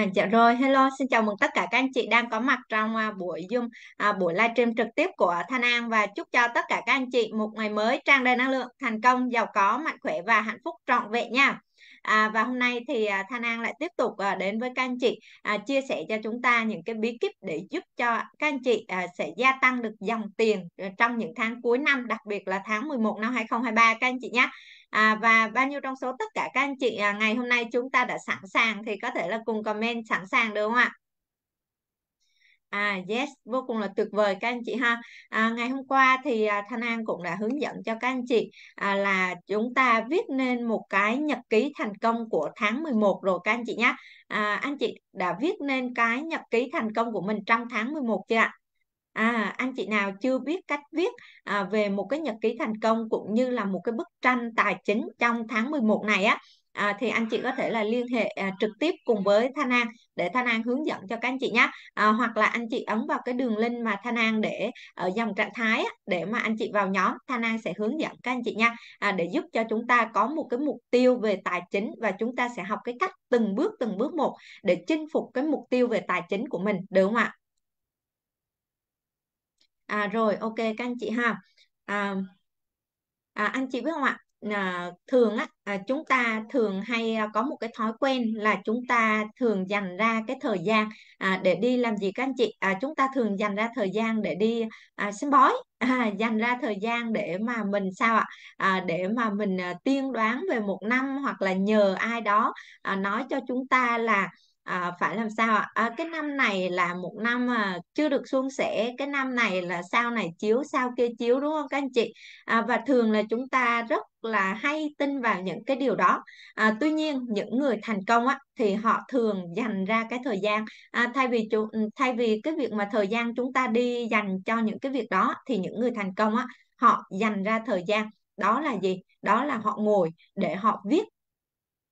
À, dạ rồi, hello, xin chào mừng tất cả các anh chị đang có mặt trong à, buổi Zoom, à, buổi livestream trực tiếp của Thanh An và chúc cho tất cả các anh chị một ngày mới tràn đầy năng lượng, thành công, giàu có, mạnh khỏe và hạnh phúc trọn vẹn nha. À, và hôm nay thì à, Thanh An lại tiếp tục à, đến với các anh chị à, chia sẻ cho chúng ta những cái bí kíp để giúp cho các anh chị à, sẽ gia tăng được dòng tiền ờ, trong những tháng cuối năm, đặc biệt là tháng 11 năm 2023 các anh chị nhé à, và bao nhiêu trong số tất cả các anh chị à, ngày hôm nay chúng ta đã sẵn sàng thì có thể là cùng comment sẵn sàng được không ạ À yes, vô cùng là tuyệt vời các anh chị ha. À, ngày hôm qua thì à, Thanh An cũng đã hướng dẫn cho các anh chị à, là chúng ta viết nên một cái nhật ký thành công của tháng 11 rồi các anh chị nhé. À, anh chị đã viết nên cái nhật ký thành công của mình trong tháng 11 chưa ạ? À, anh chị nào chưa biết cách viết à, về một cái nhật ký thành công cũng như là một cái bức tranh tài chính trong tháng 11 này á à, thì anh chị có thể là liên hệ à, trực tiếp cùng với Thanh An để Thanh An hướng dẫn cho các anh chị nhé à, hoặc là anh chị ấn vào cái đường link mà Thanh An để ở dòng trạng thái á, để mà anh chị vào nhóm Thanh An sẽ hướng dẫn các anh chị nha à, để giúp cho chúng ta có một cái mục tiêu về tài chính và chúng ta sẽ học cái cách từng bước từng bước một để chinh phục cái mục tiêu về tài chính của mình được không ạ à, rồi ok các anh chị ha à, à, anh chị biết không ạ à, thường á à, chúng ta thường hay à, có một cái thói quen là chúng ta thường dành ra cái thời gian à, để đi làm gì các anh chị à, chúng ta thường dành ra thời gian để đi à, xem bói à, dành ra thời gian để mà mình sao ạ à, để mà mình à, tiên đoán về một năm hoặc là nhờ ai đó à, nói cho chúng ta là à, phải làm sao ạ à, cái năm này là một năm à, chưa được suôn sẻ cái năm này là sau này chiếu sau kia chiếu đúng không các anh chị à, và thường là chúng ta rất là hay tin vào những cái điều đó à, tuy nhiên những người thành công á thì họ thường dành ra cái thời gian à, thay vì chủ, ừ, thay vì cái việc mà thời gian chúng ta đi dành cho những cái việc đó thì những người thành công á họ dành ra thời gian đó là gì đó là họ ngồi để họ viết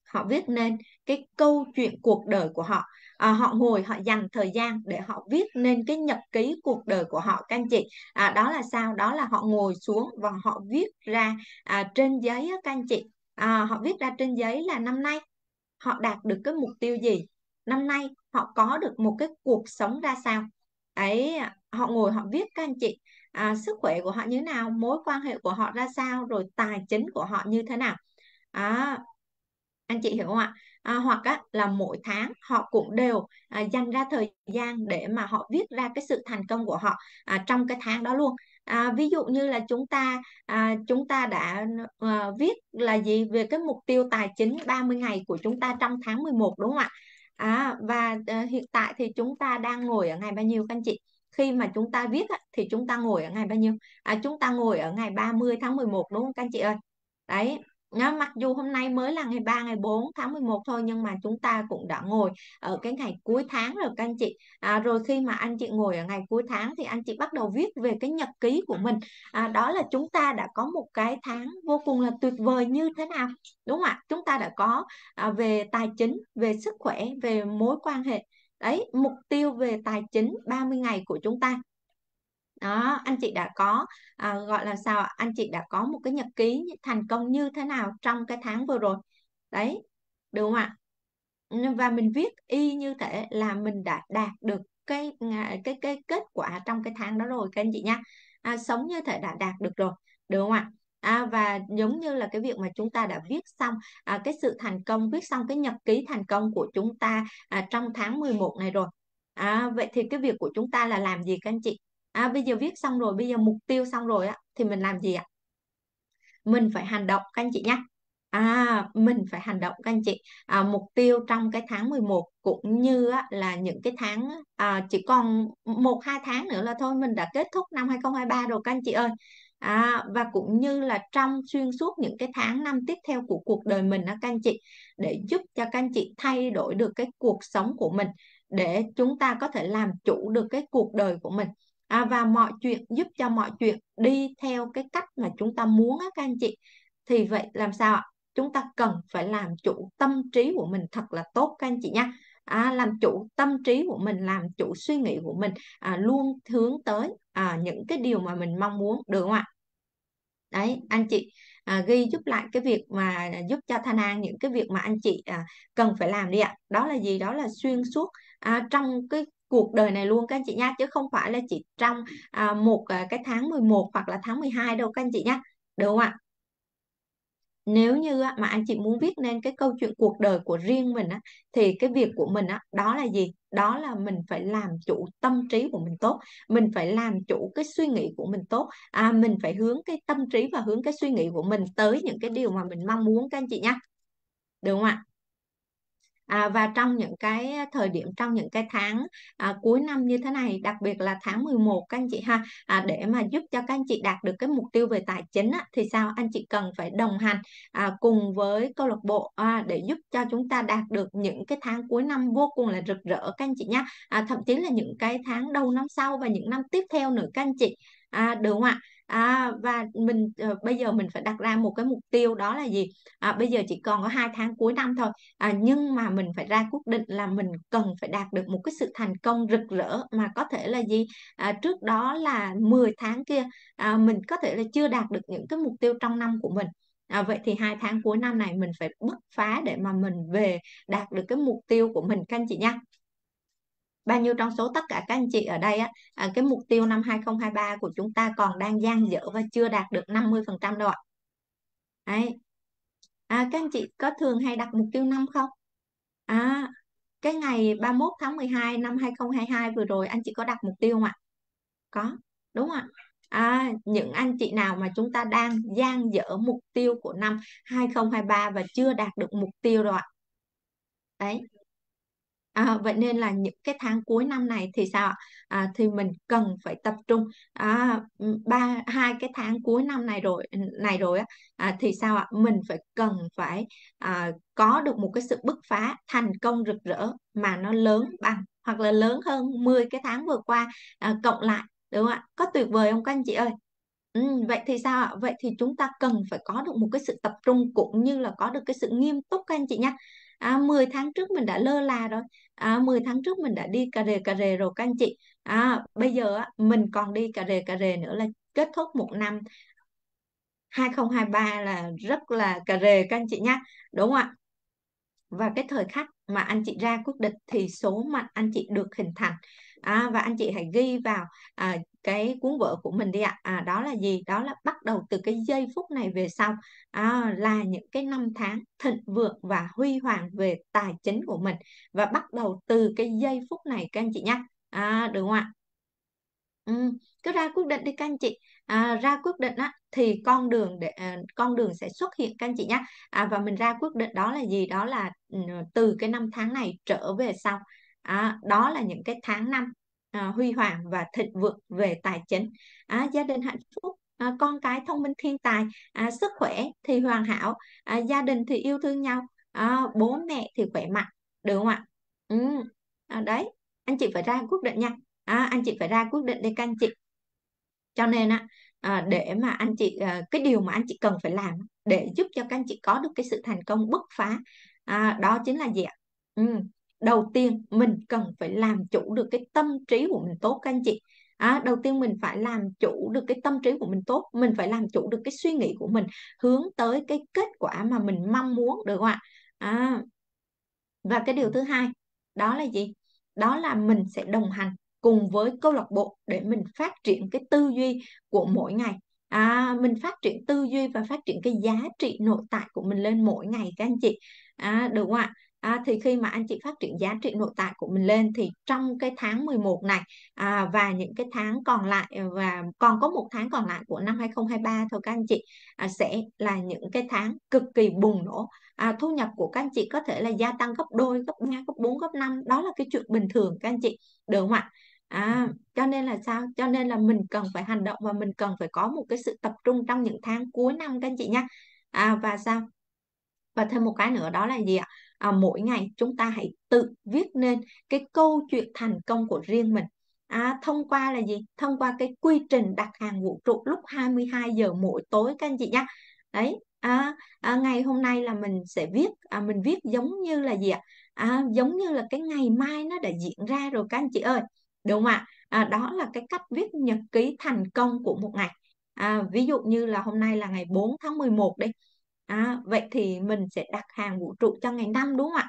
họ viết nên cái câu chuyện cuộc đời của họ à, họ ngồi họ dành thời gian để họ viết nên cái nhật ký cuộc đời của họ các anh chị à, đó là sao đó là họ ngồi xuống và họ viết ra à, trên giấy các anh chị à, họ viết ra trên giấy là năm nay họ đạt được cái mục tiêu gì năm nay họ có được một cái cuộc sống ra sao ấy họ ngồi họ viết các anh chị à, sức khỏe của họ như nào mối quan hệ của họ ra sao rồi tài chính của họ như thế nào à, anh chị hiểu không ạ à, hoặc á, là mỗi tháng họ cũng đều à, dành ra thời gian để mà họ viết ra cái sự thành công của họ à, trong cái tháng đó luôn à, ví dụ như là chúng ta à, chúng ta đã à, viết là gì về cái mục tiêu tài chính 30 ngày của chúng ta trong tháng 11 đúng không ạ à, và à, hiện tại thì chúng ta đang ngồi ở ngày bao nhiêu các anh chị khi mà chúng ta viết thì chúng ta ngồi ở ngày bao nhiêu à, chúng ta ngồi ở ngày 30 tháng 11 đúng không các anh chị ơi đấy nó, mặc dù hôm nay mới là ngày 3, ngày 4 tháng 11 thôi nhưng mà chúng ta cũng đã ngồi ở cái ngày cuối tháng rồi các anh chị. À, rồi khi mà anh chị ngồi ở ngày cuối tháng thì anh chị bắt đầu viết về cái nhật ký của mình. À, đó là chúng ta đã có một cái tháng vô cùng là tuyệt vời như thế nào. Đúng không ạ? Chúng ta đã có à, về tài chính, về sức khỏe, về mối quan hệ. Đấy, mục tiêu về tài chính 30 ngày của chúng ta đó anh chị đã có à, gọi là sao anh chị đã có một cái nhật ký thành công như thế nào trong cái tháng vừa rồi đấy đúng không ạ và mình viết y như thế là mình đã đạt được cái cái cái kết quả trong cái tháng đó rồi các anh chị nha à, sống như thể đã đạt được rồi đúng không ạ à, và giống như là cái việc mà chúng ta đã viết xong à, cái sự thành công viết xong cái nhật ký thành công của chúng ta à, trong tháng 11 này rồi à, vậy thì cái việc của chúng ta là làm gì các anh chị à bây giờ viết xong rồi bây giờ mục tiêu xong rồi á thì mình làm gì ạ mình phải hành động các anh chị nhé à mình phải hành động các anh chị à, mục tiêu trong cái tháng 11 cũng như á, là những cái tháng à, chỉ còn một hai tháng nữa là thôi mình đã kết thúc năm 2023 rồi các anh chị ơi à, và cũng như là trong xuyên suốt những cái tháng năm tiếp theo của cuộc đời mình á các anh chị để giúp cho các anh chị thay đổi được cái cuộc sống của mình để chúng ta có thể làm chủ được cái cuộc đời của mình à, và mọi chuyện giúp cho mọi chuyện đi theo cái cách mà chúng ta muốn á các anh chị thì vậy làm sao ạ chúng ta cần phải làm chủ tâm trí của mình thật là tốt các anh chị nha à, làm chủ tâm trí của mình làm chủ suy nghĩ của mình à, luôn hướng tới à, những cái điều mà mình mong muốn được không ạ đấy anh chị à, ghi giúp lại cái việc mà giúp cho thanh an những cái việc mà anh chị à, cần phải làm đi ạ đó là gì đó là xuyên suốt à, trong cái cuộc đời này luôn các anh chị nha chứ không phải là chỉ trong à, một à, cái tháng 11 hoặc là tháng 12 đâu các anh chị nha được không ạ nếu như mà anh chị muốn viết nên cái câu chuyện cuộc đời của riêng mình á, thì cái việc của mình á, đó là gì đó là mình phải làm chủ tâm trí của mình tốt mình phải làm chủ cái suy nghĩ của mình tốt à, mình phải hướng cái tâm trí và hướng cái suy nghĩ của mình tới những cái điều mà mình mong muốn các anh chị nhé được không ạ à, và trong những cái thời điểm trong những cái tháng à, cuối năm như thế này đặc biệt là tháng 11 các anh chị ha à, để mà giúp cho các anh chị đạt được cái mục tiêu về tài chính á, thì sao anh chị cần phải đồng hành à, cùng với câu lạc bộ à, để giúp cho chúng ta đạt được những cái tháng cuối năm vô cùng là rực rỡ các anh chị nhé à, thậm chí là những cái tháng đầu năm sau và những năm tiếp theo nữa các anh chị à, được không ạ à, và mình à, bây giờ mình phải đặt ra một cái mục tiêu đó là gì à, bây giờ chỉ còn có hai tháng cuối năm thôi à, nhưng mà mình phải ra quyết định là mình cần phải đạt được một cái sự thành công rực rỡ mà có thể là gì à, trước đó là 10 tháng kia à, mình có thể là chưa đạt được những cái mục tiêu trong năm của mình À, vậy thì hai tháng cuối năm này mình phải bứt phá để mà mình về đạt được cái mục tiêu của mình các anh chị nha bao nhiêu trong số tất cả các anh chị ở đây á, à, cái mục tiêu năm 2023 của chúng ta còn đang dang dở và chưa đạt được 50% đâu ạ. Đấy. À, các anh chị có thường hay đặt mục tiêu năm không? À, cái ngày 31 tháng 12 năm 2022 vừa rồi anh chị có đặt mục tiêu không ạ? Có, đúng không ạ? À, những anh chị nào mà chúng ta đang dang dở mục tiêu của năm 2023 và chưa đạt được mục tiêu rồi ạ. Đấy, à, vậy nên là những cái tháng cuối năm này thì sao ạ à, thì mình cần phải tập trung à, ba hai cái tháng cuối năm này rồi này rồi á à, thì sao ạ mình phải cần phải à, có được một cái sự bứt phá thành công rực rỡ mà nó lớn bằng hoặc là lớn hơn 10 cái tháng vừa qua à, cộng lại đúng không ạ có tuyệt vời không các anh chị ơi Ừ, vậy thì sao ạ? Vậy thì chúng ta cần phải có được một cái sự tập trung cũng như là có được cái sự nghiêm túc các anh chị nhé à, 10 tháng trước mình đã lơ là rồi à, 10 tháng trước mình đã đi cà rề cà rề rồi các anh chị à, bây giờ á, mình còn đi cà rề cà rề nữa là kết thúc một năm 2023 là rất là cà rề các anh chị nhá đúng không ạ và cái thời khắc mà anh chị ra quyết định thì số mệnh anh chị được hình thành à, và anh chị hãy ghi vào à, cái cuốn vở của mình đi ạ à, đó là gì đó là bắt đầu từ cái giây phút này về sau à, là những cái năm tháng thịnh vượng và huy hoàng về tài chính của mình và bắt đầu từ cái giây phút này các anh chị nhé à, được không ạ ừ, cứ ra quyết định đi các anh chị à, ra quyết định á thì con đường để à, con đường sẽ xuất hiện các anh chị nhé à, và mình ra quyết định đó là gì đó là ừ, từ cái năm tháng này trở về sau à, đó là những cái tháng năm à, huy hoàng và thịnh vượng về tài chính à, gia đình hạnh phúc à, con cái thông minh thiên tài à, sức khỏe thì hoàn hảo à, gia đình thì yêu thương nhau à, bố mẹ thì khỏe mạnh được không ạ ừ. à, đấy anh chị phải ra quyết định nha à, anh chị phải ra quyết định để các anh chị cho nên á à, để mà anh chị à, cái điều mà anh chị cần phải làm để giúp cho các anh chị có được cái sự thành công bứt phá à, đó chính là gì ạ ừ, đầu tiên mình cần phải làm chủ được cái tâm trí của mình tốt các anh chị À, đầu tiên mình phải làm chủ được cái tâm trí của mình tốt mình phải làm chủ được cái suy nghĩ của mình hướng tới cái kết quả mà mình mong muốn được không ạ à, và cái điều thứ hai đó là gì đó là mình sẽ đồng hành cùng với câu lạc bộ để mình phát triển cái tư duy của mỗi ngày à, mình phát triển tư duy và phát triển cái giá trị nội tại của mình lên mỗi ngày các anh chị à, được không ạ à, thì khi mà anh chị phát triển giá trị nội tại của mình lên thì trong cái tháng 11 này à, và những cái tháng còn lại và còn có một tháng còn lại của năm 2023 thôi các anh chị à, sẽ là những cái tháng cực kỳ bùng nổ à, thu nhập của các anh chị có thể là gia tăng gấp đôi gấp ba gấp bốn gấp năm đó là cái chuyện bình thường các anh chị được không ạ À, cho nên là sao? Cho nên là mình cần phải hành động và mình cần phải có một cái sự tập trung trong những tháng cuối năm các anh chị nhé À, và sao? Và thêm một cái nữa đó là gì ạ? à, mỗi ngày chúng ta hãy tự viết nên cái câu chuyện thành công của riêng mình à, thông qua là gì thông qua cái quy trình đặt hàng vũ trụ lúc 22 giờ mỗi tối các anh chị nhé đấy à, à, ngày hôm nay là mình sẽ viết à, mình viết giống như là gì ạ à, giống như là cái ngày mai nó đã diễn ra rồi các anh chị ơi đúng không ạ à, đó là cái cách viết nhật ký thành công của một ngày à, ví dụ như là hôm nay là ngày 4 tháng 11 đi à, vậy thì mình sẽ đặt hàng vũ trụ cho ngày năm đúng không ạ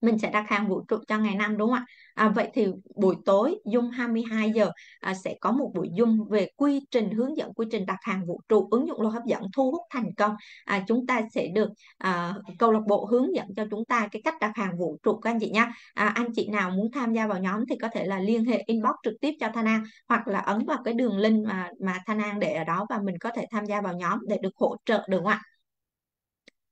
mình sẽ đặt hàng vũ trụ cho ngày năm đúng không ạ à, vậy thì buổi tối dung 22 giờ à, sẽ có một buổi dung về quy trình hướng dẫn quy trình đặt hàng vũ trụ ứng dụng luật hấp dẫn thu hút thành công à, chúng ta sẽ được à, câu lạc bộ hướng dẫn cho chúng ta cái cách đặt hàng vũ trụ các anh chị nhé à, anh chị nào muốn tham gia vào nhóm thì có thể là liên hệ inbox trực tiếp cho Thanh An hoặc là ấn vào cái đường link mà mà Thanh An để ở đó và mình có thể tham gia vào nhóm để được hỗ trợ được không ạ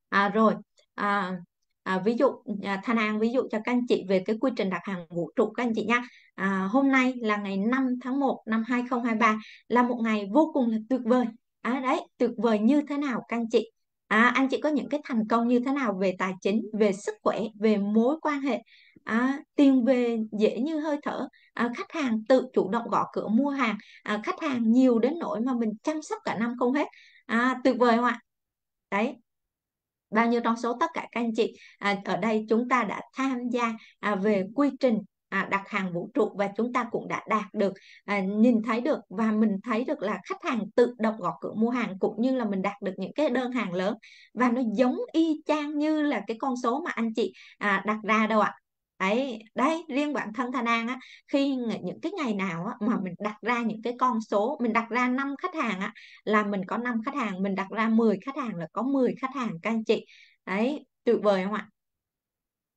à, rồi à, à, ví dụ à, Thanh An ví dụ cho các anh chị về cái quy trình đặt hàng vũ trụ các anh chị nhé à, hôm nay là ngày 5 tháng 1 năm 2023 là một ngày vô cùng là tuyệt vời à, đấy tuyệt vời như thế nào các anh chị à, anh chị có những cái thành công như thế nào về tài chính về sức khỏe về mối quan hệ à, tiền về dễ như hơi thở à, khách hàng tự chủ động gõ cửa mua hàng à, khách hàng nhiều đến nỗi mà mình chăm sóc cả năm không hết à, tuyệt vời không ạ đấy bao nhiêu trong số tất cả các anh chị à, ở đây chúng ta đã tham gia à, về quy trình à, đặt hàng vũ trụ và chúng ta cũng đã đạt được à, nhìn thấy được và mình thấy được là khách hàng tự động gõ cửa mua hàng cũng như là mình đạt được những cái đơn hàng lớn và nó giống y chang như là cái con số mà anh chị à, đặt ra đâu ạ ấy đấy riêng bản thân Thanh An á khi những cái ngày nào á mà mình đặt ra những cái con số mình đặt ra 5 khách hàng á là mình có 5 khách hàng mình đặt ra 10 khách hàng là có 10 khách hàng các anh chị đấy tuyệt vời không ạ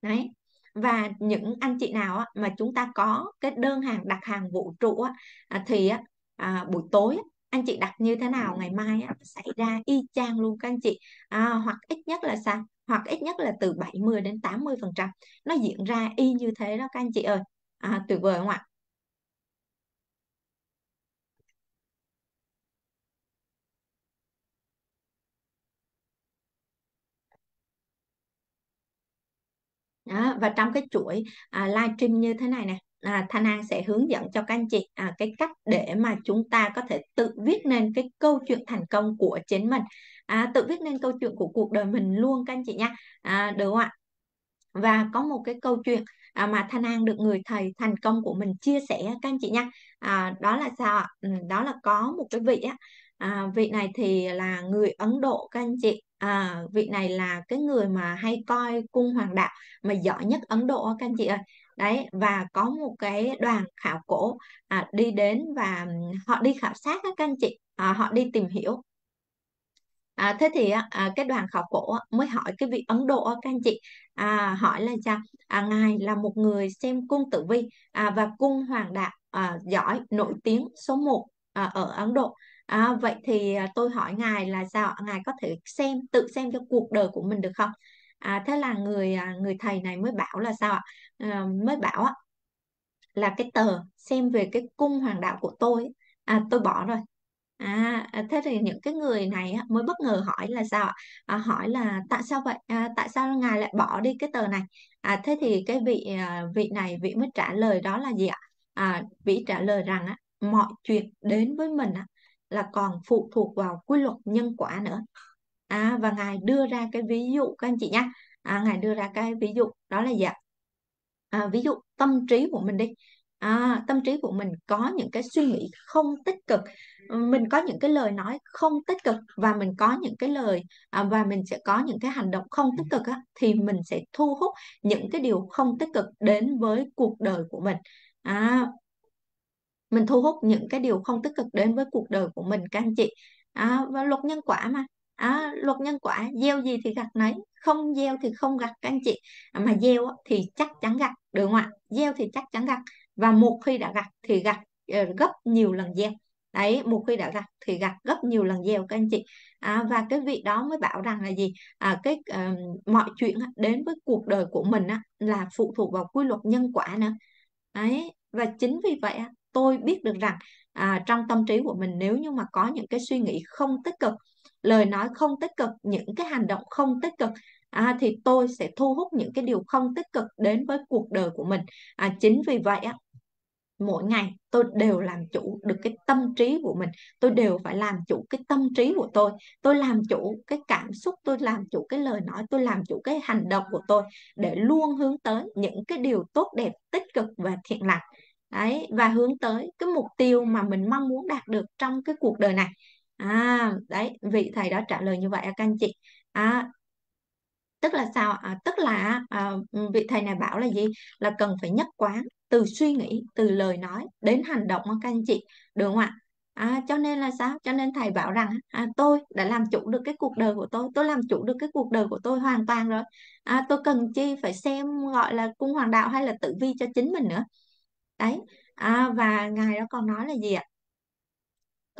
đấy và những anh chị nào á, mà chúng ta có cái đơn hàng đặt hàng vũ trụ á, à, thì á, à, buổi tối á, anh chị đặt như thế nào ngày mai á, xảy ra y chang luôn các anh chị à, hoặc ít nhất là sao hoặc ít nhất là từ 70 đến 80 phần trăm nó diễn ra y như thế đó các anh chị ơi à, tuyệt vời không ạ Đó, và trong cái chuỗi à, live stream như thế này nè à, Thanh An sẽ hướng dẫn cho các anh chị à, cái cách để mà chúng ta có thể tự viết nên cái câu chuyện thành công của chính mình à, tự viết nên câu chuyện của cuộc đời mình luôn các anh chị nha à, được không ạ và có một cái câu chuyện à, mà Thanh An được người thầy thành công của mình chia sẻ các anh chị nha à, đó là sao ạ ừ, đó là có một cái vị á à, vị này thì là người Ấn Độ các anh chị à, vị này là cái người mà hay coi cung hoàng đạo mà giỏi nhất Ấn Độ các anh chị ơi đấy và có một cái đoàn khảo cổ à, đi đến và họ đi khảo sát các anh chị à, họ đi tìm hiểu à, thế thì à, cái đoàn khảo cổ mới hỏi cái vị Ấn Độ các anh chị à, hỏi là sao à, ngài là một người xem cung tử vi à, và cung hoàng đạo à, giỏi nổi tiếng số 1 à, ở Ấn Độ à, vậy thì à, tôi hỏi ngài là sao ngài có thể xem tự xem cho cuộc đời của mình được không à, thế là người à, người thầy này mới bảo là sao ạ à, mới bảo á, là cái tờ xem về cái cung hoàng đạo của tôi à, tôi bỏ rồi à, à thế thì những cái người này mới bất ngờ hỏi là sao ạ à, hỏi là tại sao vậy à, tại sao ngài lại bỏ đi cái tờ này à, thế thì cái vị à, vị này vị mới trả lời đó là gì ạ à, vị trả lời rằng á mọi chuyện đến với mình á, là còn phụ thuộc vào quy luật nhân quả nữa à, và ngài đưa ra cái ví dụ các anh chị nhé à, ngài đưa ra cái ví dụ đó là gì ạ à, ví dụ tâm trí của mình đi à, tâm trí của mình có những cái suy nghĩ không tích cực ừ, mình có những cái lời nói không tích cực và mình có những cái lời à, và mình sẽ có những cái hành động không tích cực á, thì mình sẽ thu hút những cái điều không tích cực đến với cuộc đời của mình à, mình thu hút những cái điều không tích cực đến với cuộc đời của mình các anh chị à, và luật nhân quả mà à, luật nhân quả gieo gì thì gặt nấy không gieo thì không gặt các anh chị à, mà gieo thì chắc chắn gặt được không ạ gieo thì chắc chắn gặt và một khi đã gặt thì gặt ờ, gấp nhiều lần gieo đấy một khi đã gặt thì gặt gấp nhiều lần gieo các anh chị à, và cái vị đó mới bảo rằng là gì à, cái à, mọi chuyện đến với cuộc đời của mình á, là phụ thuộc vào quy luật nhân quả nữa đấy và chính vì vậy tôi biết được rằng à, trong tâm trí của mình nếu như mà có những cái suy nghĩ không tích cực lời nói không tích cực những cái hành động không tích cực à, thì tôi sẽ thu hút những cái điều không tích cực đến với cuộc đời của mình à, chính vì vậy á mỗi ngày tôi đều làm chủ được cái tâm trí của mình tôi đều phải làm chủ cái tâm trí của tôi tôi làm chủ cái cảm xúc tôi làm chủ cái lời nói tôi làm chủ cái hành động của tôi để luôn hướng tới những cái điều tốt đẹp tích cực và thiện lành đấy và hướng tới cái mục tiêu mà mình mong muốn đạt được trong cái cuộc đời này à đấy vị thầy đó trả lời như vậy à, các anh chị à, tức là sao à, tức là à, ừ, vị thầy này bảo là gì là cần phải nhất quán từ suy nghĩ từ lời nói đến hành động các anh chị được không ạ à, cho nên là sao cho nên thầy bảo rằng à, tôi đã làm chủ được cái cuộc đời của tôi tôi làm chủ được cái cuộc đời của tôi hoàn toàn rồi à, tôi cần chi phải xem gọi là cung hoàng đạo hay là tử vi cho chính mình nữa đấy à, và ngài đó còn nói là gì ạ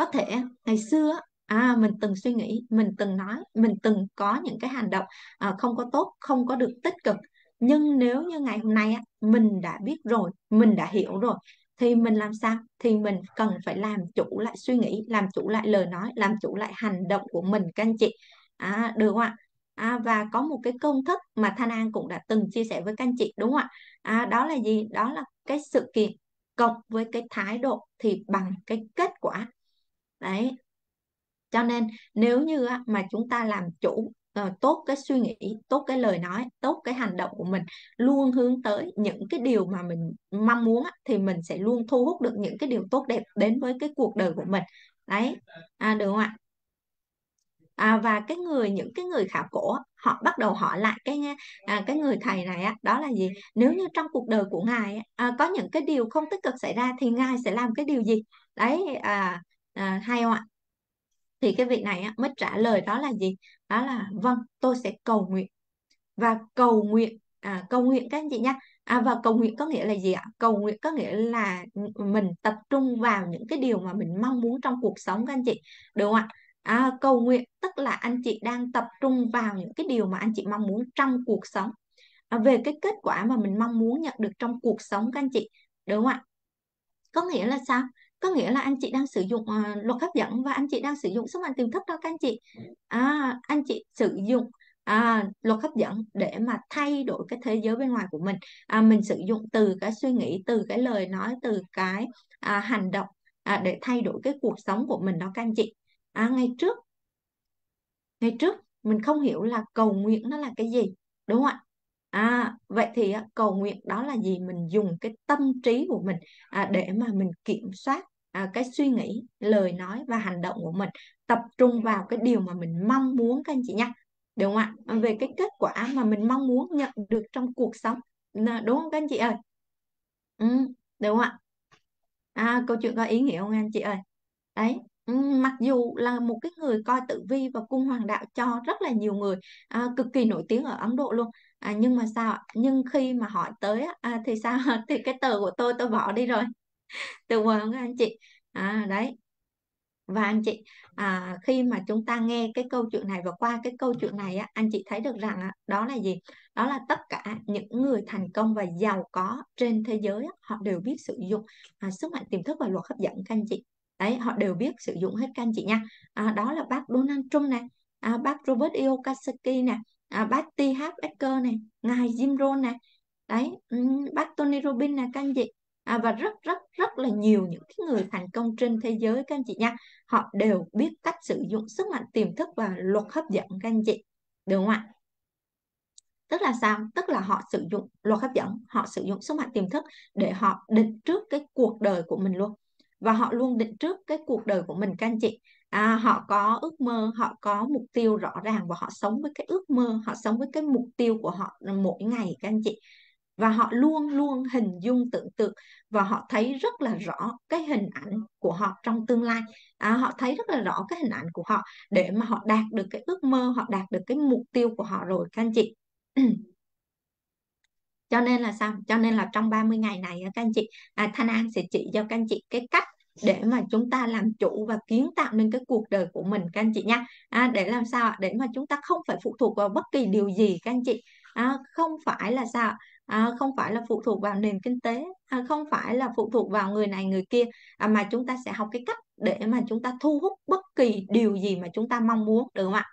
có thể ngày xưa à mình từng suy nghĩ mình từng nói mình từng có những cái hành động à, không có tốt không có được tích cực nhưng nếu như ngày hôm nay á, mình đã biết rồi mình đã hiểu rồi thì mình làm sao thì mình cần phải làm chủ lại suy nghĩ làm chủ lại lời nói làm chủ lại hành động của mình các anh chị à, được không ạ à, và có một cái công thức mà Thanh An cũng đã từng chia sẻ với các anh chị đúng không ạ à, đó là gì đó là cái sự kiện cộng với cái thái độ thì bằng cái kết quả đấy cho nên nếu như mà chúng ta làm chủ ờ, tốt cái suy nghĩ tốt cái lời nói tốt cái hành động của mình luôn hướng tới những cái điều mà mình mong muốn thì mình sẽ luôn thu hút được những cái điều tốt đẹp đến với cái cuộc đời của mình đấy à, được không ạ à, và cái người những cái người khảo cổ họ bắt đầu hỏi lại cái à, cái người thầy này á, đó là gì nếu như trong cuộc đời của ngài à, có những cái điều không tích cực xảy ra thì ngài sẽ làm cái điều gì đấy à, à, hay không ạ thì cái vị này á, mới trả lời đó là gì đó là vâng tôi sẽ cầu nguyện và cầu nguyện à, cầu nguyện các anh chị nha à, và cầu nguyện có nghĩa là gì ạ cầu nguyện có nghĩa là mình tập trung vào những cái điều mà mình mong muốn trong cuộc sống các anh chị đúng không ạ à, cầu nguyện tức là anh chị đang tập trung vào những cái điều mà anh chị mong muốn trong cuộc sống à, về cái kết quả mà mình mong muốn nhận được trong cuộc sống các anh chị đúng không ạ có nghĩa là sao có nghĩa là anh chị đang sử dụng uh, luật hấp dẫn và anh chị đang sử dụng sức mạnh tiềm thức đó các anh chị à, anh chị sử dụng à, luật hấp dẫn để mà thay đổi cái thế giới bên ngoài của mình à, mình sử dụng từ cái suy nghĩ từ cái lời nói từ cái à, hành động à, để thay đổi cái cuộc sống của mình đó các anh chị à, ngày trước ngay trước mình không hiểu là cầu nguyện nó là cái gì đúng không ạ à, vậy thì cầu nguyện đó là gì mình dùng cái tâm trí của mình à, để mà mình kiểm soát à, cái suy nghĩ lời nói và hành động của mình tập trung vào cái điều mà mình mong muốn các anh chị nha đúng không ạ à, về cái kết quả mà mình mong muốn nhận được trong cuộc sống đúng không các anh chị ơi ừ, đúng không ạ à, câu chuyện có ý nghĩa không anh chị ơi đấy ừ, mặc dù là một cái người coi tử vi và cung hoàng đạo cho rất là nhiều người à, cực kỳ nổi tiếng ở Ấn Độ luôn à, nhưng mà sao nhưng khi mà hỏi tới à, thì sao thì cái tờ của tôi tôi bỏ đi rồi từ vựng anh chị à, đấy và anh chị à, khi mà chúng ta nghe cái câu chuyện này và qua cái câu chuyện này á, anh chị thấy được rằng á, đó là gì đó là tất cả những người thành công và giàu có trên thế giới á, họ đều biết sử dụng à, sức mạnh tiềm thức và luật hấp dẫn các anh chị đấy họ đều biết sử dụng hết các anh chị nha à, đó là bác Donald Trump này à, bác Robert Kiyosaki này à, bác T.H. Ecker này ngài Jim Rohn này đấy bác Tony robin này các anh chị à, và rất rất rất là nhiều những cái người thành công trên thế giới các anh chị nha họ đều biết cách sử dụng sức mạnh tiềm thức và luật hấp dẫn các anh chị đúng không ạ tức là sao tức là họ sử dụng luật hấp dẫn họ sử dụng sức mạnh tiềm thức để họ định trước cái cuộc đời của mình luôn và họ luôn định trước cái cuộc đời của mình các anh chị à, họ có ước mơ họ có mục tiêu rõ ràng và họ sống với cái ước mơ họ sống với cái mục tiêu của họ mỗi ngày các anh chị và họ luôn luôn hình dung tưởng tượng và họ thấy rất là rõ cái hình ảnh của họ trong tương lai à, họ thấy rất là rõ cái hình ảnh của họ để mà họ đạt được cái ước mơ họ đạt được cái mục tiêu của họ rồi các anh chị cho nên là sao cho nên là trong 30 ngày này các anh chị à, Thanh An sẽ chỉ cho các anh chị cái cách để mà chúng ta làm chủ và kiến tạo nên cái cuộc đời của mình các anh chị nha à, để làm sao để mà chúng ta không phải phụ thuộc vào bất kỳ điều gì các anh chị à, không phải là sao à, không phải là phụ thuộc vào nền kinh tế à, không phải là phụ thuộc vào người này người kia à, mà chúng ta sẽ học cái cách để mà chúng ta thu hút bất kỳ điều gì mà chúng ta mong muốn được không ạ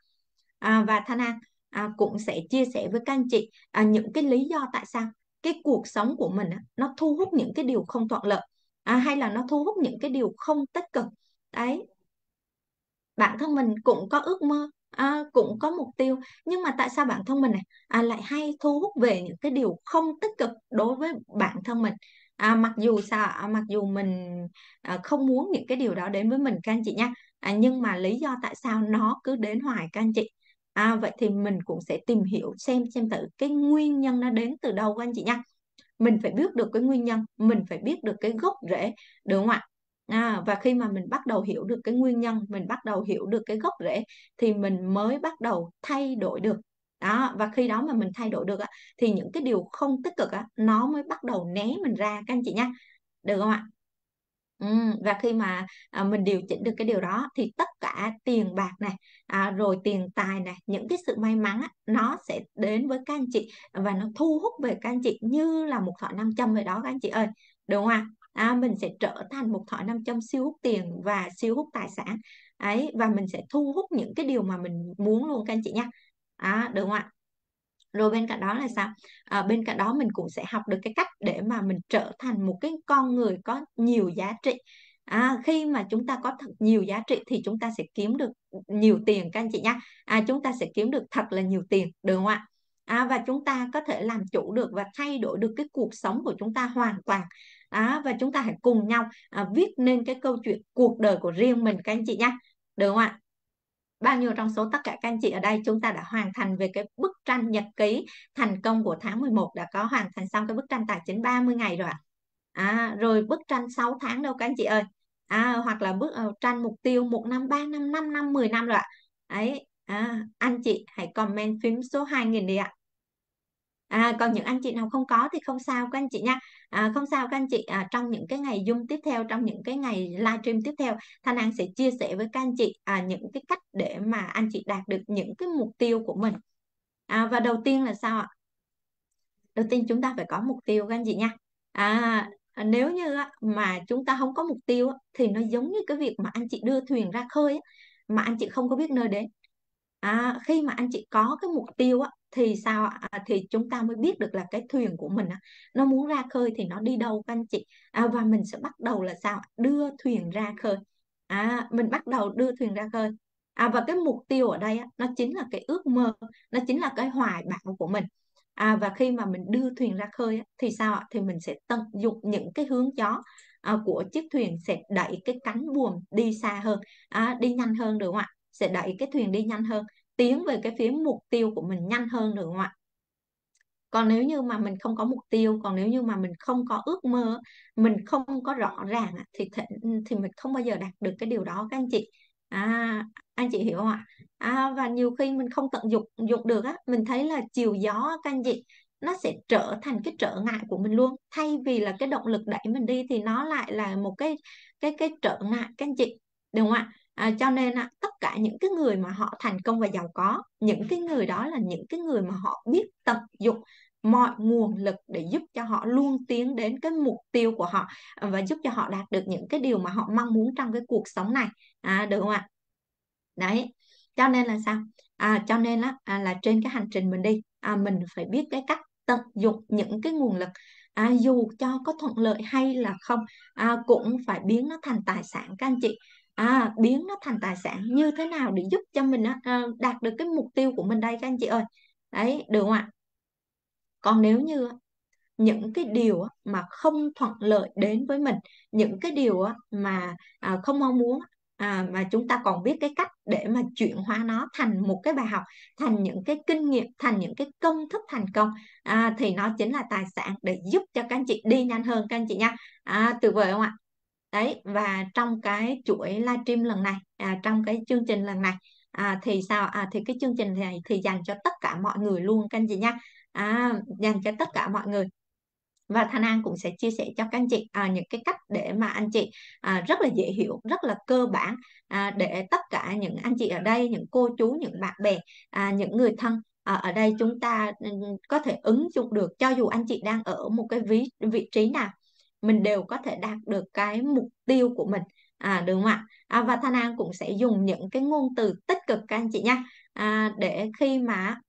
à, và Thanh An à, cũng sẽ chia sẻ với các anh chị à, những cái lý do tại sao cái cuộc sống của mình á, nó thu hút những cái điều không thuận lợi à, hay là nó thu hút những cái điều không tích cực đấy bản thân mình cũng có ước mơ à, cũng có mục tiêu nhưng mà tại sao bản thân mình này à, lại hay thu hút về những cái điều không tích cực đối với bản thân mình à, mặc dù sao à, mặc dù mình à, không muốn những cái điều đó đến với mình các anh chị nhé à, nhưng mà lý do tại sao nó cứ đến hoài các anh chị à, vậy thì mình cũng sẽ tìm hiểu xem xem thử cái nguyên nhân nó đến từ đâu các anh chị nhé mình phải biết được cái nguyên nhân mình phải biết được cái gốc rễ đúng không ạ à, và khi mà mình bắt đầu hiểu được cái nguyên nhân mình bắt đầu hiểu được cái gốc rễ thì mình mới bắt đầu thay đổi được đó và khi đó mà mình thay đổi được á, thì những cái điều không tích cực á, nó mới bắt đầu né mình ra các anh chị nha được không ạ Ừ, và khi mà à, mình điều chỉnh được cái điều đó thì tất cả tiền bạc này à, rồi tiền tài này những cái sự may mắn á, nó sẽ đến với các anh chị và nó thu hút về các anh chị như là một thỏi nam châm về đó các anh chị ơi đúng không ạ à, mình sẽ trở thành một thỏi nam châm siêu hút tiền và siêu hút tài sản ấy và mình sẽ thu hút những cái điều mà mình muốn luôn các anh chị nha à, được không ạ rồi bên cạnh đó là sao à, bên cạnh đó mình cũng sẽ học được cái cách để mà mình trở thành một cái con người có nhiều giá trị À, khi mà chúng ta có thật nhiều giá trị thì chúng ta sẽ kiếm được nhiều tiền các anh chị nhé. À, chúng ta sẽ kiếm được thật là nhiều tiền được không ạ? À, và chúng ta có thể làm chủ được và thay đổi được cái cuộc sống của chúng ta hoàn toàn đó và chúng ta hãy cùng nhau à, viết nên cái câu chuyện cuộc đời của riêng mình các anh chị nhé được không ạ bao nhiêu trong số tất cả các anh chị ở đây chúng ta đã hoàn thành về cái bức tranh nhật ký thành công của tháng 11 đã có hoàn thành xong cái bức tranh tài chính 30 ngày rồi ạ à. rồi bức tranh 6 tháng đâu các anh chị ơi à, hoặc là bức uh, tranh mục tiêu 1 năm 3 năm 5 năm 10 năm rồi ạ ấy à, anh chị hãy comment phím số 2000 đi ạ À, còn những anh chị nào không có thì không sao các anh chị nha. À, không sao các anh chị à, trong những cái ngày dung tiếp theo, trong những cái ngày livestream tiếp theo, Thanh An sẽ chia sẻ với các anh chị à, những cái cách để mà anh chị đạt được những cái mục tiêu của mình. À, và đầu tiên là sao ạ? Đầu tiên chúng ta phải có mục tiêu các anh chị nha. À, nếu như mà chúng ta không có mục tiêu thì nó giống như cái việc mà anh chị đưa thuyền ra khơi mà anh chị không có biết nơi đến à, khi mà anh chị có cái mục tiêu á, thì sao à, thì chúng ta mới biết được là cái thuyền của mình á, nó muốn ra khơi thì nó đi đâu các anh chị à, và mình sẽ bắt đầu là sao đưa thuyền ra khơi à, mình bắt đầu đưa thuyền ra khơi à, và cái mục tiêu ở đây á, nó chính là cái ước mơ nó chính là cái hoài bão của mình à, và khi mà mình đưa thuyền ra khơi á, thì sao ạ thì mình sẽ tận dụng những cái hướng gió à, của chiếc thuyền sẽ đẩy cái cánh buồm đi xa hơn à, đi nhanh hơn được không ạ sẽ đẩy cái thuyền đi nhanh hơn tiến về cái phía mục tiêu của mình nhanh hơn được không ạ còn nếu như mà mình không có mục tiêu còn nếu như mà mình không có ước mơ mình không có rõ ràng thì thì, thì mình không bao giờ đạt được cái điều đó các anh chị à, anh chị hiểu không ạ à, và nhiều khi mình không tận dụng dụng được á mình thấy là chiều gió các anh chị nó sẽ trở thành cái trở ngại của mình luôn thay vì là cái động lực đẩy mình đi thì nó lại là một cái cái cái trở ngại các anh chị đúng không ạ à, cho nên á, tất cả những cái người mà họ thành công và giàu có những cái người đó là những cái người mà họ biết tận dụng mọi nguồn lực để giúp cho họ luôn tiến đến cái mục tiêu của họ và giúp cho họ đạt được những cái điều mà họ mong muốn trong cái cuộc sống này à, được không ạ đấy cho nên là sao à, cho nên là, à, là trên cái hành trình mình đi à, mình phải biết cái cách tận dụng những cái nguồn lực à, dù cho có thuận lợi hay là không à, cũng phải biến nó thành tài sản các anh chị à, biến nó thành tài sản như thế nào để giúp cho mình ờ, đạt được cái mục tiêu của mình đây các anh chị ơi đấy được không ạ còn nếu như những cái điều mà không thuận lợi đến với mình những cái điều mà à, không mong muốn à, mà chúng ta còn biết cái cách để mà chuyển hóa nó thành một cái bài học thành những cái kinh nghiệm thành những cái công thức thành công à, thì nó chính là tài sản để giúp cho các anh chị đi nhanh hơn các anh chị nha à, tuyệt vời không ạ đấy và trong cái chuỗi livestream lần này à, trong cái chương trình lần này à, thì sao à, thì cái chương trình này thì dành cho tất cả mọi người luôn các anh chị nha à, dành cho tất cả mọi người và Thanh An cũng sẽ chia sẻ cho các anh chị à, những cái cách để mà anh chị à, rất là dễ hiểu rất là cơ bản à, để tất cả những anh chị ở đây những cô chú những bạn bè à, những người thân à, ở đây chúng ta ừ, có thể ứng dụng được cho dù anh chị đang ở một cái ví vị trí nào mình đều có thể đạt được cái mục tiêu của mình à đúng không ạ à, và thanh an cũng sẽ dùng những cái ngôn từ tích cực các anh chị nha à, để khi mà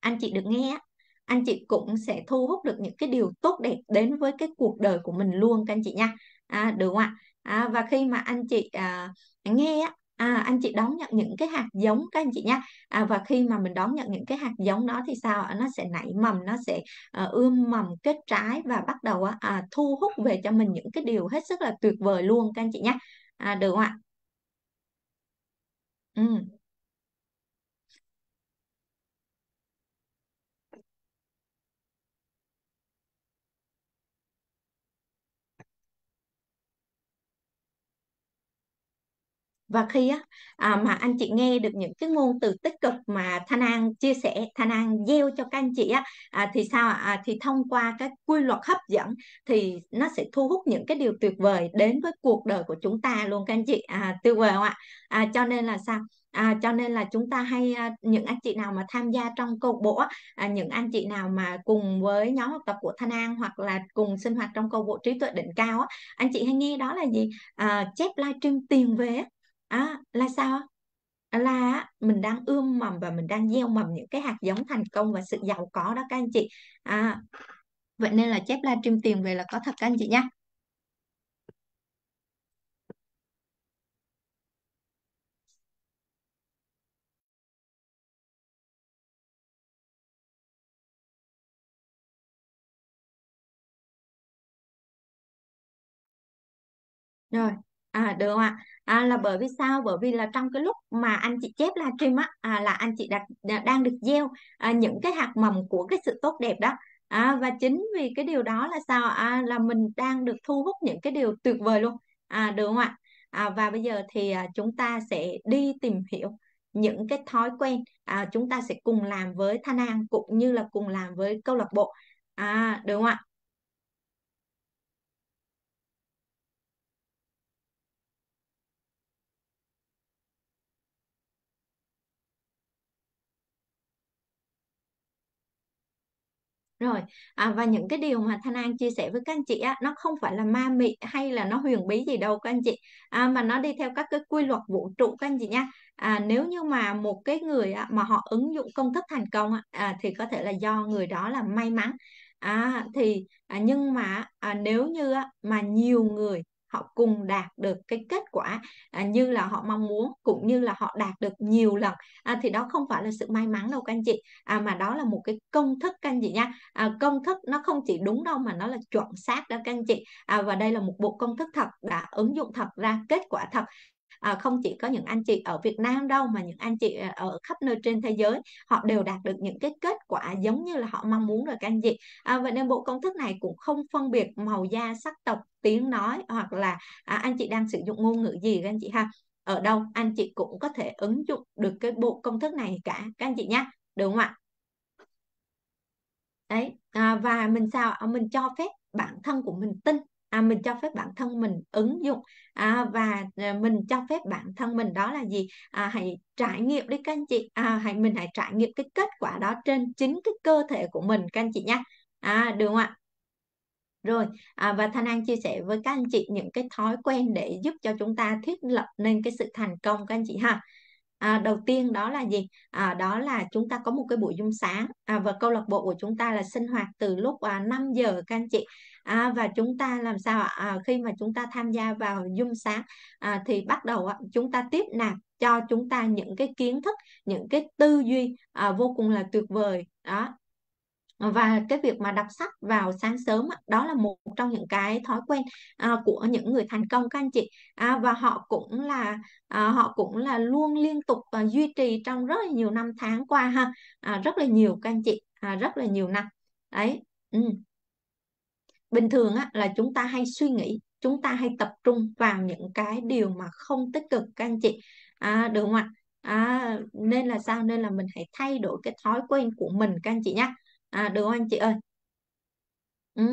anh chị được nghe anh chị cũng sẽ thu hút được những cái điều tốt đẹp đến với cái cuộc đời của mình luôn các anh chị nha à, đúng không ạ à, và khi mà anh chị à, nghe à, anh chị đón nhận những cái hạt giống các anh chị nhé à, và khi mà mình đón nhận những cái hạt giống đó thì sao nó sẽ nảy mầm nó sẽ à, ươm mầm kết trái và bắt đầu à, thu hút về cho mình những cái điều hết sức là tuyệt vời luôn các anh chị nhé à, được không ạ ừ. và khi á à, mà anh chị nghe được những cái ngôn từ tích cực mà Thanh An chia sẻ Thanh An gieo cho các anh chị á à, thì sao à, thì thông qua cái quy luật hấp dẫn thì nó sẽ thu hút những cái điều tuyệt vời đến với cuộc đời của chúng ta luôn các anh chị à, tuyệt vời không ạ à, cho nên là sao À, cho nên là chúng ta hay à, những anh chị nào mà tham gia trong câu bộ à, những anh chị nào mà cùng với nhóm học tập của Thanh An hoặc là cùng sinh hoạt trong câu bộ trí tuệ đỉnh cao á, anh chị hay nghe đó là gì à, chép livestream tiền về à, là sao là mình đang ươm mầm và mình đang gieo mầm những cái hạt giống thành công và sự giàu có đó các anh chị à, vậy nên là chép livestream tiền về là có thật các anh chị nhé rồi À, được ạ. À, là bởi vì sao? Bởi vì là trong cái lúc mà anh chị chép livestream á à, là anh chị đã, đang được gieo à, những cái hạt mầm của cái sự tốt đẹp đó. À, và chính vì cái điều đó là sao? À, là mình đang được thu hút những cái điều tuyệt vời luôn. À, được không ạ? À, và bây giờ thì à, chúng ta sẽ đi tìm hiểu những cái thói quen à, chúng ta sẽ cùng làm với Thanh An cũng như là cùng làm với câu lạc bộ. À, được không ạ? rồi à, và những cái điều mà Thanh An chia sẻ với các anh chị á nó không phải là ma mị hay là nó huyền bí gì đâu các anh chị à, mà nó đi theo các cái quy luật vũ trụ các anh chị nha à, nếu như mà một cái người á, mà họ ứng dụng công thức thành công á, à, thì có thể là do người đó là may mắn à, thì à, nhưng mà à, nếu như á, mà nhiều người họ cùng đạt được cái kết quả à, như là họ mong muốn cũng như là họ đạt được nhiều lần à, thì đó không phải là sự may mắn đâu các anh chị à, mà đó là một cái công thức các anh chị nha à, công thức nó không chỉ đúng đâu mà nó là chuẩn xác đó các anh chị à, và đây là một bộ công thức thật đã ứng dụng thật ra kết quả thật Ờ, không chỉ có những anh chị ở Việt Nam đâu mà những anh chị ờ, ở khắp nơi trên thế giới họ đều đạt được những cái kết quả giống như là họ mong muốn rồi anh chị à, vậy nên bộ công thức này cũng không phân biệt màu da sắc tộc tiếng nói hoặc là à, anh chị đang sử dụng ngôn ngữ gì các anh chị ha ở đâu anh chị cũng có thể ứng dụng được cái bộ công thức này cả các anh chị nhé đúng không ạ đấy à, và mình sao mình cho phép bản thân của mình tin à, mình cho phép bản thân mình ứng dụng à, và ờ, mình cho phép bản thân mình đó là gì à, hãy trải nghiệm đi các anh chị à, hãy mình hãy trải nghiệm cái kết quả đó trên chính cái cơ thể của mình các anh chị nhé à, được không ạ rồi à, và Thanh An chia sẻ với các anh chị những cái thói quen để giúp cho chúng ta thiết lập nên cái sự thành công các anh chị ha à, đầu tiên đó là gì à, đó là chúng ta có một cái buổi dung sáng à, và câu lạc bộ của chúng ta là sinh hoạt từ lúc à, 5 giờ các anh chị à, và chúng ta làm sao à, khi mà chúng ta tham gia vào dung sáng à, thì bắt đầu à, chúng ta tiếp nạp cho chúng ta những cái kiến thức những cái tư duy à, vô cùng là tuyệt vời đó và cái việc mà đọc sách vào sáng sớm đó là một trong những cái thói quen à, của những người thành công các anh chị à, và họ cũng là à, họ cũng là luôn liên tục và duy trì trong rất là nhiều năm tháng qua ha rất là nhiều các anh chị rất là nhiều năm đấy ừ. bình thường á, là chúng ta hay suy nghĩ chúng ta hay tập trung vào những cái điều mà không tích cực các anh chị à, được không ạ à, nên là sao nên là mình hãy thay đổi cái thói quen của mình các anh chị nhé à, được không anh chị ơi ừ.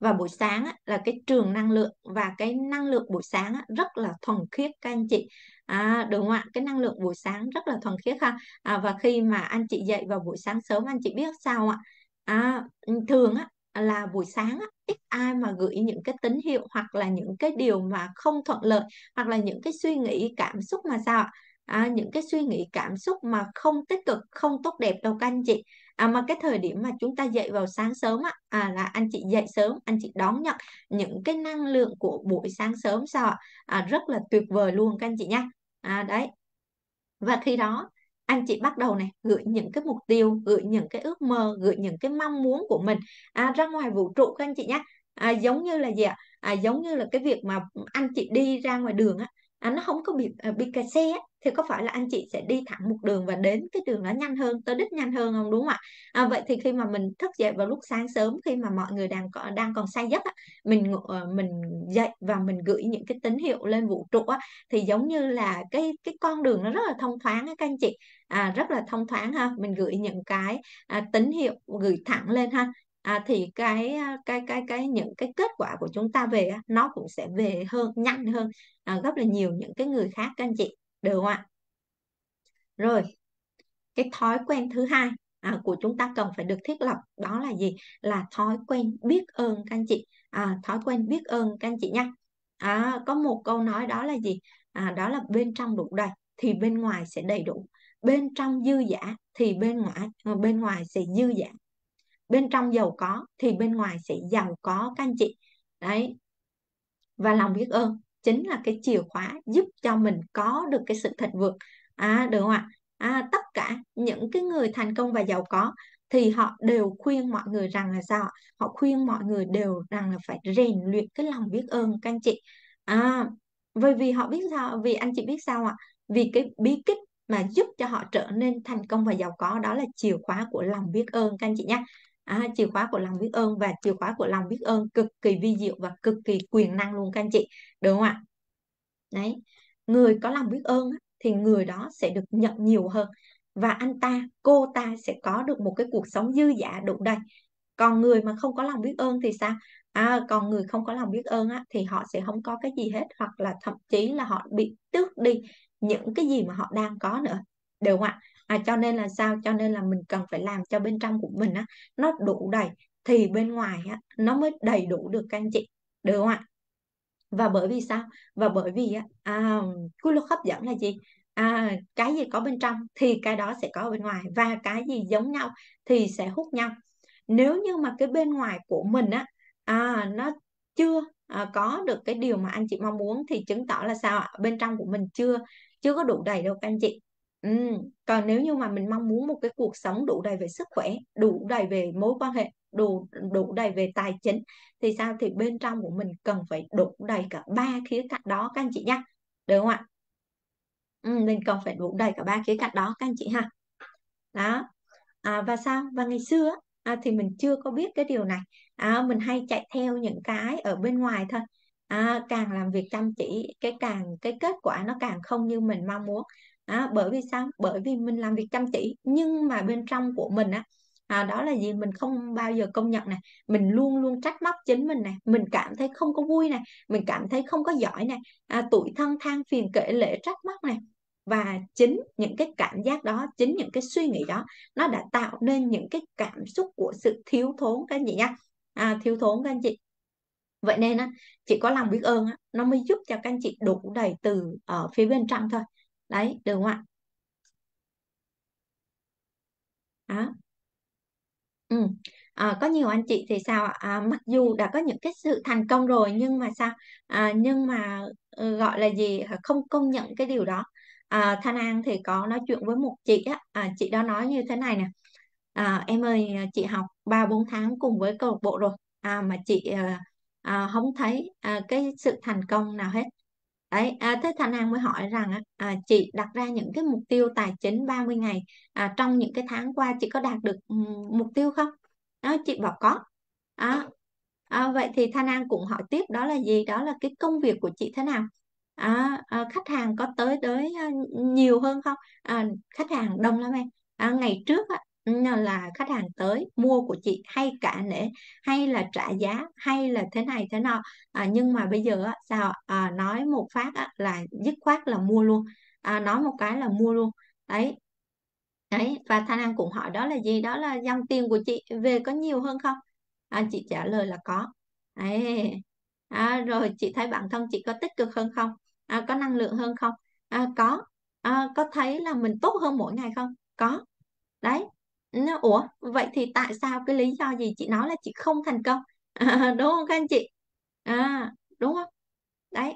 và buổi sáng á, là cái trường năng lượng và cái năng lượng buổi sáng á, rất là thuần khiết các anh chị à, đúng không ạ cái năng lượng buổi sáng rất là thuần khiết ha à, và khi mà anh chị dậy vào buổi sáng sớm anh chị biết sao ạ à, thường á, là buổi sáng á, ít ai mà gửi những cái tín hiệu hoặc là những cái điều mà không thuận lợi hoặc là những cái suy nghĩ cảm xúc mà sao ạ à, những cái suy nghĩ cảm xúc mà không tích cực không tốt đẹp đâu các anh chị à, mà cái thời điểm mà chúng ta dậy vào sáng sớm á, à, là anh chị dậy sớm anh chị đón nhận những cái năng lượng của buổi sáng sớm sao ạ à, rất là tuyệt vời luôn các anh chị nha à, đấy và khi đó anh chị bắt đầu này gửi những cái mục tiêu gửi những cái ước mơ gửi những cái mong muốn của mình à, ra ngoài vũ trụ các anh chị nhé à, giống như là gì ạ à, giống như là cái việc mà anh chị đi ra ngoài đường á anh à, nó không có bị uh, bị kẹt xe thì có phải là anh chị sẽ đi thẳng một đường và đến cái đường nó nhanh hơn tới đích nhanh hơn không đúng không ạ à, vậy thì khi mà mình thức dậy vào lúc sáng sớm khi mà mọi người đang còn đang còn say giấc mình ờ, mình dậy và mình gửi những cái tín hiệu lên vũ trụ á, thì giống như là cái cái con đường nó rất là thông thoáng các anh chị à, rất là thông thoáng ha mình gửi những cái à, tín hiệu gửi thẳng lên ha à, thì cái cái cái cái những cái kết quả của chúng ta về nó cũng sẽ về hơn nhanh hơn à, gấp là nhiều những cái người khác các anh chị được không ạ rồi cái thói quen thứ hai à, của chúng ta cần phải được thiết lập đó là gì là thói quen biết ơn các anh chị à, thói quen biết ơn các anh chị nhé à, có một câu nói đó là gì à, đó là bên trong đủ đầy thì bên ngoài sẽ đầy đủ bên trong dư giả thì bên ngoài ờ, bên ngoài sẽ dư giả bên trong giàu có thì bên ngoài sẽ giàu có các anh chị đấy và lòng biết ơn chính là cái chìa khóa giúp cho mình có được cái sự thịnh vượng à được không ạ à, tất cả những cái người thành công và giàu có thì họ đều khuyên mọi người rằng là sao họ khuyên mọi người đều rằng là phải rèn luyện cái lòng biết ơn các anh chị à bởi vì họ biết sao vì anh chị biết sao ạ vì cái bí kíp mà giúp cho họ trở nên thành công và giàu có đó là chìa khóa của lòng biết ơn các anh chị nhé à, chìa khóa của lòng biết ơn và chìa khóa của lòng biết ơn cực kỳ vi diệu và cực kỳ quyền năng luôn các anh chị đúng không ạ đấy người có lòng biết ơn thì người đó sẽ được nhận nhiều hơn và anh ta cô ta sẽ có được một cái cuộc sống dư giả đủ đầy còn người mà không có lòng biết ơn thì sao à, còn người không có lòng biết ơn á, thì họ sẽ không có cái gì hết hoặc là thậm chí là họ bị tước đi những cái gì mà họ đang có nữa đều không ạ à, cho nên là sao cho nên là mình cần phải làm cho bên trong của mình á nó đủ đầy thì bên ngoài á nó mới đầy đủ được các anh chị được không ạ và bởi vì sao và bởi vì á à, quy luật hấp dẫn là gì à, cái gì có bên trong thì cái đó sẽ có bên ngoài và cái gì giống nhau thì sẽ hút nhau nếu như mà cái bên ngoài của mình á à, nó chưa à, có được cái điều mà anh chị mong muốn thì chứng tỏ là sao ạ bên trong của mình chưa chưa có đủ đầy đâu các anh chị Ừm, còn nếu như mà mình mong muốn một cái cuộc sống đủ đầy về sức khỏe, đủ đầy về mối quan hệ, đủ đủ đầy về tài chính thì sao thì bên trong của mình cần phải đủ đầy cả ba khía cạnh đó các anh chị nhé. Được không ạ? Ừ, mình cần phải đủ đầy cả ba khía cạnh đó các anh chị ha. Đó. À, và sao? Và ngày xưa à, thì mình chưa có biết cái điều này. À, mình hay chạy theo những cái ở bên ngoài thôi. À, càng làm việc chăm chỉ cái càng cái kết quả nó càng không như mình mong muốn à, bởi vì sao bởi vì mình làm việc chăm chỉ nhưng mà bên trong của mình á à, đó là gì mình không bao giờ công nhận này mình luôn luôn trách móc chính mình này mình cảm thấy không có vui này mình cảm thấy không có giỏi này à, tủi thân than phiền kể lễ trách móc này và chính những cái cảm giác đó chính những cái suy nghĩ đó nó đã tạo nên những cái cảm xúc của sự thiếu thốn các anh chị nhá à, thiếu thốn các anh chị vậy nên á chỉ có lòng biết ơn á, nó mới giúp cho các anh chị đủ đầy từ ở phía bên trong thôi đấy được không ạ đó ừ. à, có nhiều anh chị thì sao ạ à, mặc dù đã có những cái sự thành công rồi nhưng mà sao à, nhưng mà ừ, gọi là gì không công nhận cái điều đó à, Thanh An thì có nói chuyện với một chị á à, chị đó nói như thế này nè à, em ơi chị học 3 4 tháng cùng với câu lạc bộ rồi à, mà chị à, à, không thấy à, cái sự thành công nào hết Đấy, à, thế Thanh An mới hỏi rằng à, chị đặt ra những cái mục tiêu tài chính 30 ngày à, trong những cái tháng qua chị có đạt được um, mục tiêu không? Đó, chị bảo có. À, à, vậy thì Thanh An cũng hỏi tiếp đó là gì? Đó là cái công việc của chị thế nào? À, à, khách hàng có tới tới à, nhiều hơn không? À, khách hàng đông lắm em. À, ngày trước á, là khách hàng tới mua của chị hay cả nể hay là trả giá hay là thế này thế nào? à, nhưng mà bây giờ sao à, nói một phát là dứt khoát là mua luôn à, nói một cái là mua luôn đấy đấy và thanh an cũng hỏi đó là gì đó là dòng tiền của chị về có nhiều hơn không à, chị trả lời là có đấy à, rồi chị thấy bản thân chị có tích cực hơn không à, có năng lượng hơn không à, có à, có thấy là mình tốt hơn mỗi ngày không có đấy nó, ủa vậy thì tại sao cái lý do gì chị nói là chị không thành công à, đúng không các anh chị à đúng không đấy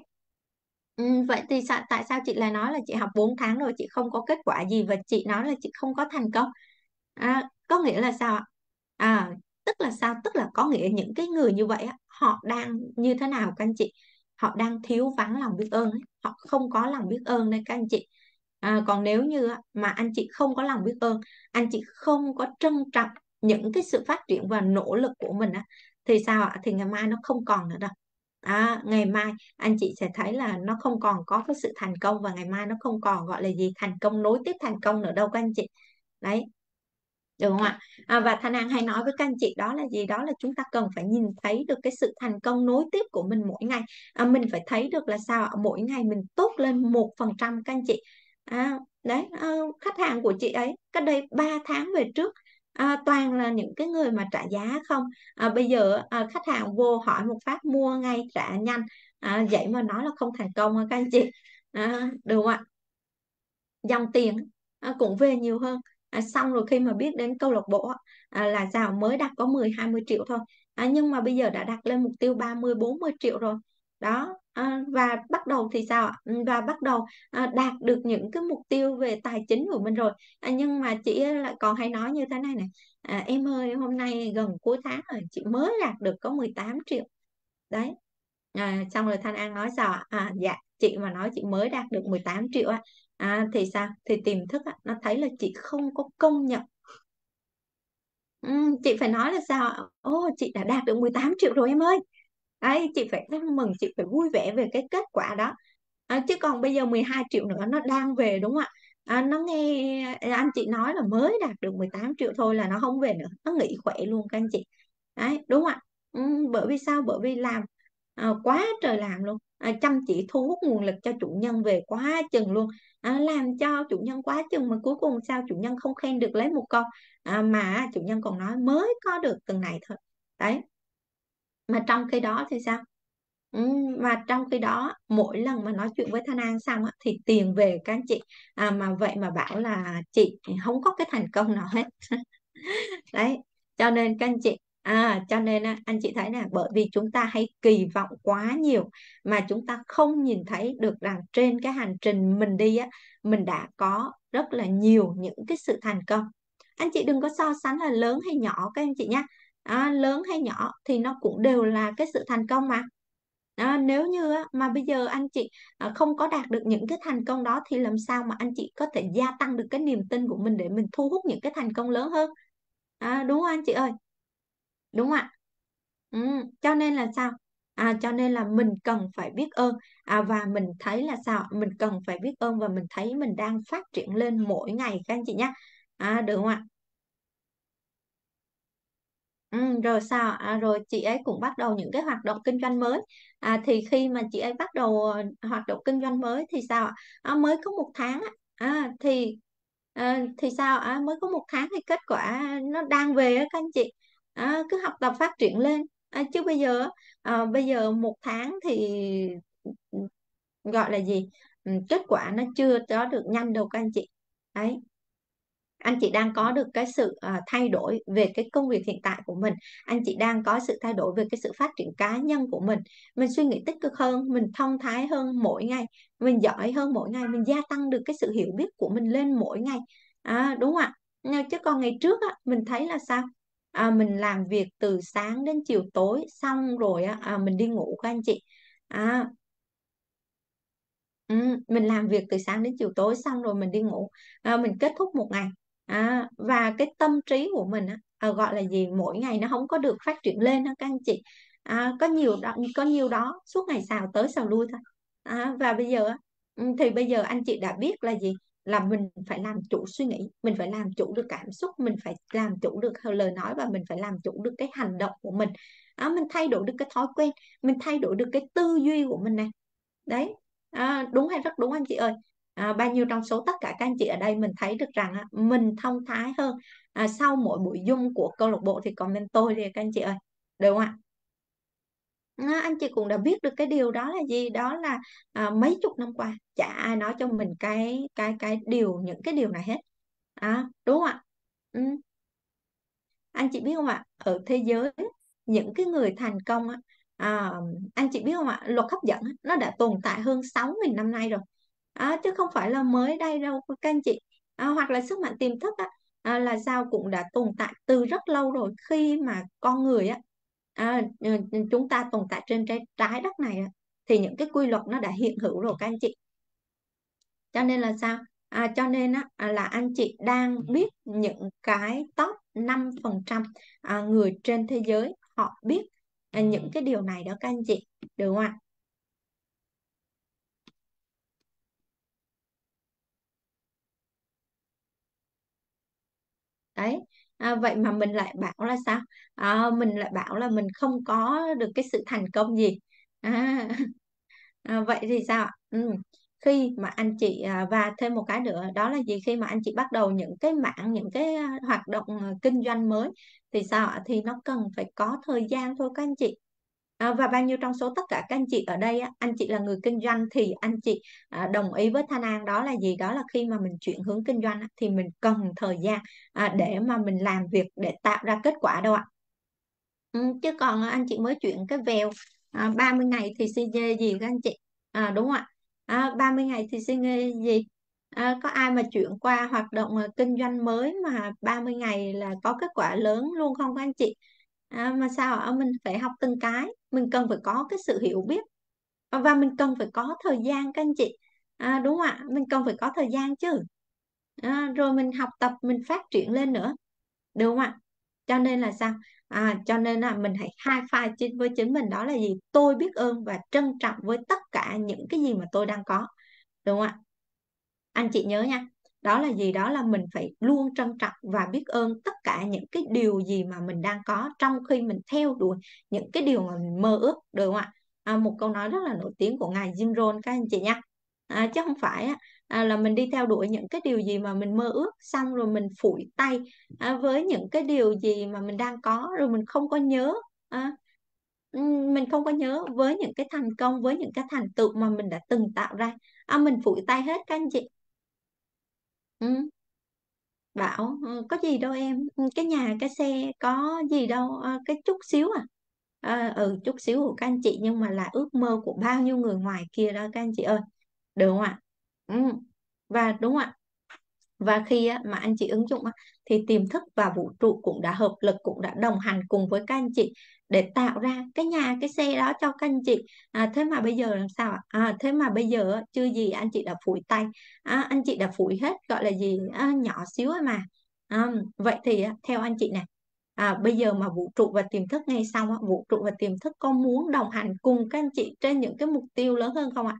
ừ, vậy thì sao, tại sao chị lại nói là chị học 4 tháng rồi chị không có kết quả gì và chị nói là chị không có thành công à, có nghĩa là sao à, tức là sao tức là có nghĩa những cái người như vậy họ đang như thế nào các anh chị họ đang thiếu vắng lòng biết ơn ấy. họ không có lòng biết ơn đây các anh chị à, còn nếu như mà anh chị không có lòng biết ơn anh chị không có trân trọng những cái sự phát triển và nỗ lực của mình á thì sao ạ thì ngày mai nó không còn nữa đâu à, ngày mai anh chị sẽ thấy là nó không còn có cái sự thành công và ngày mai nó không còn gọi là gì thành công nối tiếp thành công nữa đâu các anh chị đấy được không ạ à, và thanh an hay nói với các anh chị đó là gì đó là chúng ta cần phải nhìn thấy được cái sự thành công nối tiếp của mình mỗi ngày à, mình phải thấy được là sao ạ mỗi ngày mình tốt lên một phần trăm các anh chị à, đấy uh, khách hàng của chị ấy cách đây 3 tháng về trước à, toàn là những cái người mà trả giá không à, bây giờ à, khách hàng vô hỏi một phát mua ngay trả nhanh à, vậy mà nói là không thành công các anh chị à, được không ạ dòng tiền à, cũng về nhiều hơn à, xong rồi khi mà biết đến câu lạc bộ à, là giàu mới đặt có 10 20 triệu thôi à, nhưng mà bây giờ đã đặt lên mục tiêu 30 40 triệu rồi đó À, và bắt đầu thì sao ạ ừ, và bắt đầu à, đạt được những cái mục tiêu về tài chính của mình rồi à, nhưng mà chị lại còn hay nói như thế này này em ơi hôm nay gần cuối tháng rồi chị mới đạt được có 18 triệu đấy à, xong rồi Thanh An nói sao ạ à, dạ chị mà nói chị mới đạt được 18 triệu á à, thì sao thì tiềm thức á, nó thấy là chị không có công nhận ừ, chị phải nói là sao ô chị đã đạt được 18 triệu rồi em ơi ấy chị phải ăn mừng chị phải vui vẻ về cái kết quả đó à, chứ còn bây giờ 12 triệu nữa nó đang về đúng không ạ à, nó nghe à, anh chị nói là mới đạt được 18 triệu thôi là nó không về nữa nó nghỉ khỏe luôn các anh chị đấy đúng không ạ ừ, bởi vì sao bởi vì làm à, quá trời làm luôn à, chăm chỉ thu hút nguồn lực cho chủ nhân về quá chừng luôn à, làm cho chủ nhân quá chừng mà cuối cùng sao chủ nhân không khen được lấy một con à, mà chủ nhân còn nói mới có được từng này thôi đấy mà trong khi đó thì sao ừ, và trong khi đó mỗi lần mà nói chuyện với Thanh An xong á, thì tiền về các anh chị à, mà vậy mà bảo là chị không có cái thành công nào hết đấy cho nên các anh chị à, cho nên anh chị thấy là bởi vì chúng ta hay kỳ vọng quá nhiều mà chúng ta không nhìn thấy được rằng trên cái hành trình mình đi á mình đã có rất là nhiều những cái sự thành công anh chị đừng có so sánh là lớn hay nhỏ các anh chị nhé à, lớn hay nhỏ thì nó cũng đều là cái sự thành công mà à, nếu như mà bây giờ anh chị à, không có đạt được những cái thành công đó thì làm sao mà anh chị có thể gia tăng được cái niềm tin của mình để mình thu hút những cái thành công lớn hơn à, đúng không anh chị ơi đúng ạ ừ, cho nên là sao à, cho nên là mình cần phải biết ơn à, và mình thấy là sao mình cần phải biết ơn và mình thấy mình đang phát triển lên mỗi ngày các anh chị nhé à, được không ạ Ừ, rồi sao à, rồi chị ấy cũng bắt đầu những cái hoạt động kinh doanh mới à, thì khi mà chị ấy bắt đầu ờ, hoạt động kinh doanh mới thì sao à, mới có một tháng à, thì ờ, thì sao à, mới có một tháng thì kết quả nó đang về các anh chị à, cứ học tập phát triển lên à, chứ bây giờ á, ờ, bây giờ một tháng thì ừ, gọi là gì ừ, kết quả nó chưa có được nhanh đâu các anh chị đấy anh chị đang có được cái sự uh, thay đổi về cái công việc hiện tại của mình anh chị đang có sự thay đổi về cái sự phát triển cá nhân của mình mình suy nghĩ tích cực hơn mình thông thái hơn mỗi ngày mình giỏi hơn mỗi ngày mình gia tăng được cái sự hiểu biết của mình lên mỗi ngày à, đúng không ạ chứ còn ngày trước á, mình thấy là sao à, mình làm việc từ sáng đến chiều tối xong rồi á, à, mình đi ngủ các anh chị à, Ừ, mình làm việc từ sáng đến chiều tối xong rồi mình đi ngủ à, mình kết thúc một ngày à, và cái tâm trí của mình à, gọi là gì mỗi ngày nó không có được phát triển lên đó các anh chị à, có nhiều đó có nhiều đó suốt ngày xào tới xào lui thôi à, và bây giờ ừ, thì bây giờ anh chị đã biết là gì là mình phải làm chủ suy nghĩ mình phải làm chủ được cảm xúc mình phải làm chủ được lời nói và mình phải làm chủ được cái hành động của mình à, mình thay đổi được cái thói quen mình thay đổi được cái tư duy của mình này đấy à, đúng hay rất đúng anh chị ơi à, bao nhiêu trong số tất cả các anh chị ở đây mình thấy được rằng á, mình thông thái hơn à, sau mỗi buổi dung của câu lạc bộ thì comment tôi đi các anh chị ơi được không ạ à, anh chị cũng đã biết được cái điều đó là gì đó là à, mấy chục năm qua chả ai nói cho mình cái cái cái điều những cái điều này hết à, đúng không ạ ừ. anh chị biết không ạ ở thế giới những cái người thành công à, anh chị biết không ạ luật hấp dẫn nó đã tồn tại hơn 6.000 năm nay rồi à, chứ không phải là mới đây đâu các anh chị à, hoặc là sức mạnh tiềm thức á, à, là sao cũng đã tồn tại từ rất lâu rồi khi mà con người á à, ờ, chúng ta tồn tại trên trái, trái đất này á, thì những cái quy luật nó đã hiện hữu rồi các anh chị cho nên là sao à, cho nên á, à, là anh chị đang biết những cái top 5% à, người trên thế giới họ biết à, những cái điều này đó các anh chị được không ạ đấy à, vậy mà mình lại bảo là sao à, mình lại bảo là mình không có được cái sự thành công gì à, à, vậy thì sao ừ. khi mà anh chị và thêm một cái nữa đó là gì khi mà anh chị bắt đầu những cái mạng những cái à, hoạt động à, kinh doanh mới thì sao ạ thì nó cần phải có thời gian thôi các anh chị À, và bao nhiêu trong số tất cả các anh chị ở đây anh chị là người kinh doanh thì anh chị à, đồng ý với Thanh An đó là gì đó là khi mà mình chuyển hướng kinh doanh thì mình cần thời gian à, để mà mình làm việc để tạo ra kết quả đâu ạ ừ, chứ còn anh chị mới chuyển cái vèo à, 30 ngày thì xin gì các anh chị à, đúng không ạ à, 30 ngày thì xin gì à, có ai mà chuyển qua hoạt động à, kinh doanh mới mà 30 ngày là có kết quả lớn luôn không các anh chị à, mà sao ạ mình phải học từng cái mình cần phải có cái sự hiểu biết và mình cần phải có thời gian các anh chị à, đúng không ạ mình cần phải có thời gian chứ à, rồi mình học tập mình phát triển lên nữa đúng không ạ cho nên là sao à, cho nên là mình hãy hai pha chính với chính mình đó là gì tôi biết ơn và trân trọng với tất cả những cái gì mà tôi đang có đúng không ạ anh chị nhớ nha đó là gì đó là mình phải luôn trân trọng và biết ơn tất cả những cái điều gì mà mình đang có trong khi mình theo đuổi những cái điều mà mình mơ ước được không ạ à, một câu nói rất là nổi tiếng của ngài Jim Rohn các anh chị nhé à, chứ không phải à, là mình đi theo đuổi những cái điều gì mà mình mơ ước xong rồi mình phủi tay à, với những cái điều gì mà mình đang có rồi mình không có nhớ à, mình không có nhớ với những cái thành công với những cái thành tựu mà mình đã từng tạo ra à, mình phủi tay hết các anh chị ừ. Bảo ừ, có gì đâu em ừ, cái nhà cái xe có gì đâu ờ, cái chút xíu à Ờ, ừ chút xíu của các anh chị nhưng mà là ước mơ của bao nhiêu người ngoài kia đó các anh chị ơi được không ạ ừ. và đúng ạ và khi mà anh chị ứng dụng thì tiềm thức và vũ trụ cũng đã hợp lực cũng đã đồng hành cùng với các anh chị để tạo ra cái nhà cái xe đó cho các anh chị à, thế mà bây giờ làm sao à, thế mà bây giờ chưa gì anh chị đã phủi tay à, anh chị đã phủi hết gọi là gì à, nhỏ xíu mà à, vậy thì theo anh chị này à, bây giờ mà vũ trụ và tiềm thức ngay xong vũ trụ và tiềm thức có muốn đồng hành cùng các anh chị trên những cái mục tiêu lớn hơn không ạ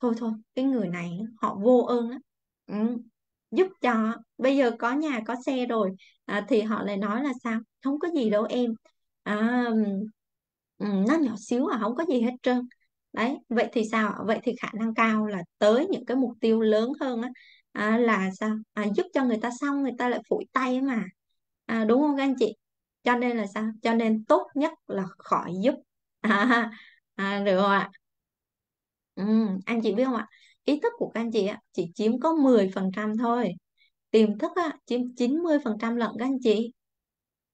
thôi thôi cái người này họ vô ơn á ừ giúp cho bây giờ có nhà có xe rồi à, thì họ lại nói là sao không có gì đâu em à, ừ, nó nhỏ xíu à không có gì hết trơn đấy vậy thì sao vậy thì khả năng cao là tới những cái mục tiêu lớn hơn á à, là sao à, giúp cho người ta xong người ta lại phủi tay mà à, đúng không các anh chị cho nên là sao cho nên tốt nhất là khỏi giúp à, à, được không ạ ừ, anh chị biết không ạ ý thức của các anh chị chỉ chiếm có 10% thôi tiềm thức chiếm 90% lận các anh chị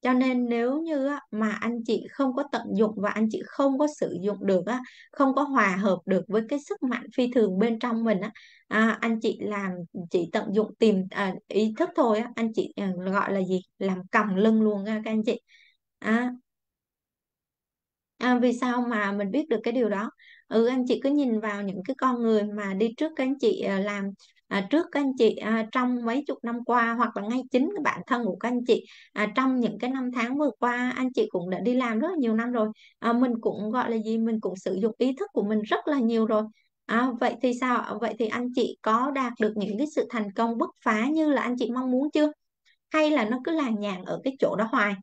cho nên nếu như mà anh chị không có tận dụng và anh chị không có sử dụng được không có hòa hợp được với cái sức mạnh phi thường bên trong mình à, anh chị làm chỉ tận dụng tìm à, ý thức thôi anh chị ờ, gọi là gì làm còng lưng luôn các anh chị à. à, vì sao mà mình biết được cái điều đó ừ anh chị cứ nhìn vào những cái con người mà đi trước các anh chị ờ, làm à, trước các anh chị à, trong mấy chục năm qua hoặc là ngay chính cái bản thân của các anh chị à, trong những cái năm tháng vừa qua anh chị cũng đã đi làm rất là nhiều năm rồi à, mình cũng gọi là gì mình cũng sử dụng ý thức của mình rất là nhiều rồi à, vậy thì sao vậy thì anh chị có đạt được những cái sự thành công bứt phá như là anh chị mong muốn chưa hay là nó cứ là nhàn ở cái chỗ đó hoài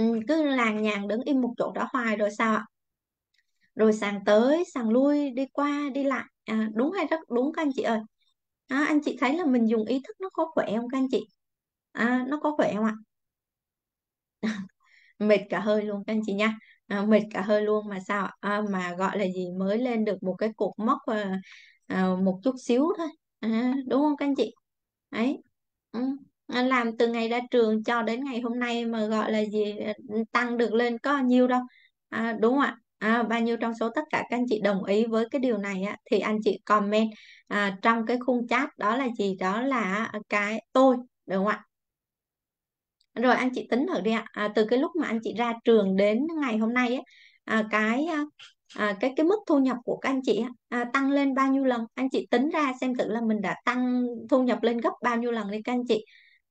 ừ, cứ làng nhàng đứng im một chỗ đó hoài rồi sao ạ rồi sàng tới sàng lui đi qua đi lại à, đúng hay rất đúng các anh chị ơi à, anh chị thấy là mình dùng ý thức nó có khỏe không các anh chị à, nó có khỏe không ạ mệt cả hơi luôn các anh chị nha à, mệt cả hơi luôn mà sao à, mà gọi là gì mới lên được một cái cột mốc à, à, một chút xíu thôi à, đúng không các anh chị ấy ừ làm từ ngày ra trường cho đến ngày hôm nay mà gọi là gì tăng được lên có nhiêu đâu à, đúng không ạ à, bao nhiêu trong số tất cả các anh chị đồng ý với cái điều này á, thì anh chị comment à, trong cái khung chat đó là gì đó là cái tôi đúng không ạ rồi anh chị tính thử đi ạ à, từ cái lúc mà anh chị ra trường đến ngày hôm nay á, à, cái à, cái cái mức thu nhập của các anh chị à, tăng lên bao nhiêu lần anh chị tính ra xem thử là mình đã tăng thu nhập lên gấp bao nhiêu lần đi các anh chị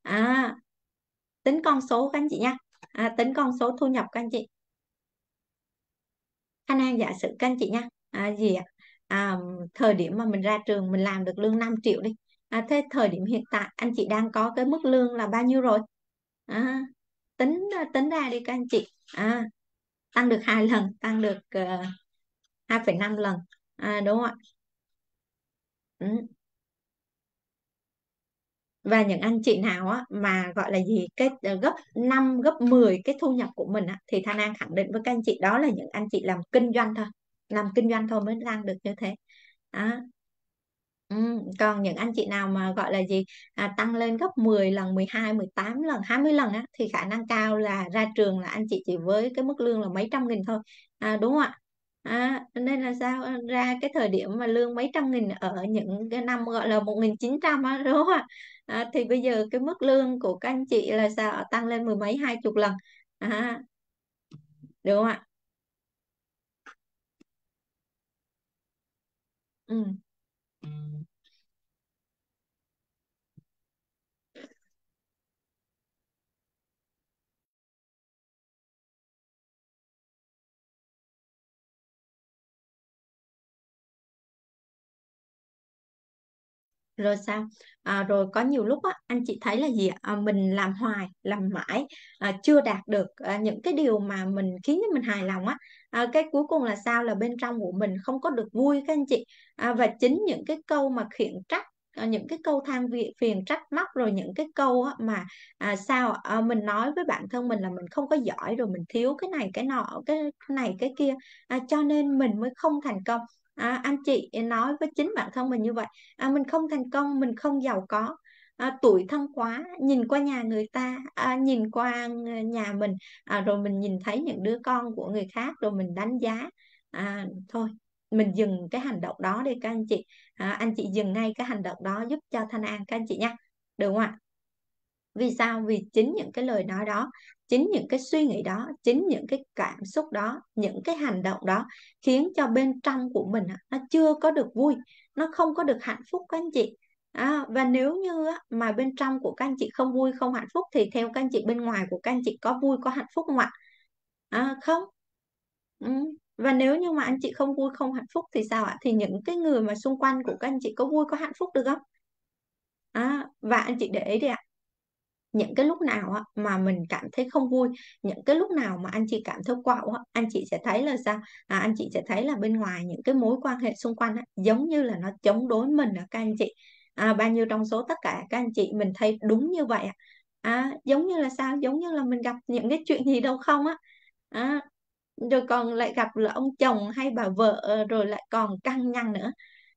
à, tính con số các anh chị nha à, tính con số thu nhập các anh chị anh em giả sử các anh chị nha à, gì ạ à, thời điểm mà mình ra trường mình làm được lương 5 triệu đi à, thế thời điểm hiện tại anh chị đang có cái mức lương là bao nhiêu rồi à, tính tính ra đi các anh chị à, tăng được hai lần tăng được uh, ờ, 2,5 lần à, đúng không ạ ừ và những anh chị nào á, mà gọi là gì cái ờ, gấp 5 gấp 10 cái thu nhập của mình á, thì Thanh An khẳng định với các anh chị đó là những anh chị làm kinh doanh thôi làm kinh doanh thôi mới đang được như thế đó. Ừ, còn những anh chị nào mà gọi là gì à, tăng lên gấp 10 lần 12 18 lần 20 lần á, thì khả năng cao là ra trường là anh chị chỉ với cái mức lương là mấy trăm nghìn thôi à, đúng không ạ À, nên là sao ờ, ra cái thời điểm mà lương mấy trăm nghìn ở những cái năm gọi là 1900 á đúng không ạ à, thì bây giờ cái mức lương của các anh chị là sao à, tăng lên mười mấy hai chục lần à, được không ạ ừ. rồi sao à, rồi có nhiều lúc á, anh chị thấy là gì à, mình làm hoài làm mãi à, chưa đạt được à, những cái điều mà mình khiến cho mình hài lòng á à, cái cuối cùng là sao là bên trong của mình không có được vui các anh chị à, và chính những cái câu mà khiển trách à, những cái câu than vị phiền trách móc rồi những cái câu á mà à, sao à, mình nói với bản thân mình là mình không có giỏi rồi mình thiếu cái này cái nọ cái này cái kia à, cho nên mình mới không thành công à, anh chị nói với chính bản thân mình như vậy à, mình không thành công mình không giàu có à, tuổi thân quá nhìn qua nhà người ta à, nhìn qua nhà mình à, rồi mình nhìn thấy những đứa con của người khác rồi mình đánh giá à, thôi mình dừng cái hành động đó đi các anh chị à, anh chị dừng ngay cái hành động đó giúp cho thanh an các anh chị nha được không ạ vì sao vì chính những cái lời nói đó chính những cái suy nghĩ đó chính những cái cảm xúc đó những cái hành động đó khiến cho bên trong của mình nó chưa có được vui nó không có được hạnh phúc các anh chị à, và nếu như mà bên trong của các anh chị không vui không hạnh phúc thì theo các anh chị bên ngoài của các anh chị có vui có hạnh phúc không ạ à, không ừ. và nếu như mà anh chị không vui không hạnh phúc thì sao ạ thì những cái người mà xung quanh của các anh chị có vui có hạnh phúc được không à, và anh chị để ý đi ạ những cái lúc nào mà mình cảm thấy không vui những cái lúc nào mà anh chị cảm thấy quạo anh chị sẽ thấy là sao à, anh chị sẽ thấy là bên ngoài những cái mối quan hệ xung quanh giống như là nó chống đối mình ở các anh chị à, bao nhiêu trong số tất cả các anh chị mình thấy đúng như vậy à, giống như là sao giống như là mình gặp những cái chuyện gì đâu không á à, rồi còn lại gặp là ông chồng hay bà vợ ờ, rồi lại còn căng nhằn nữa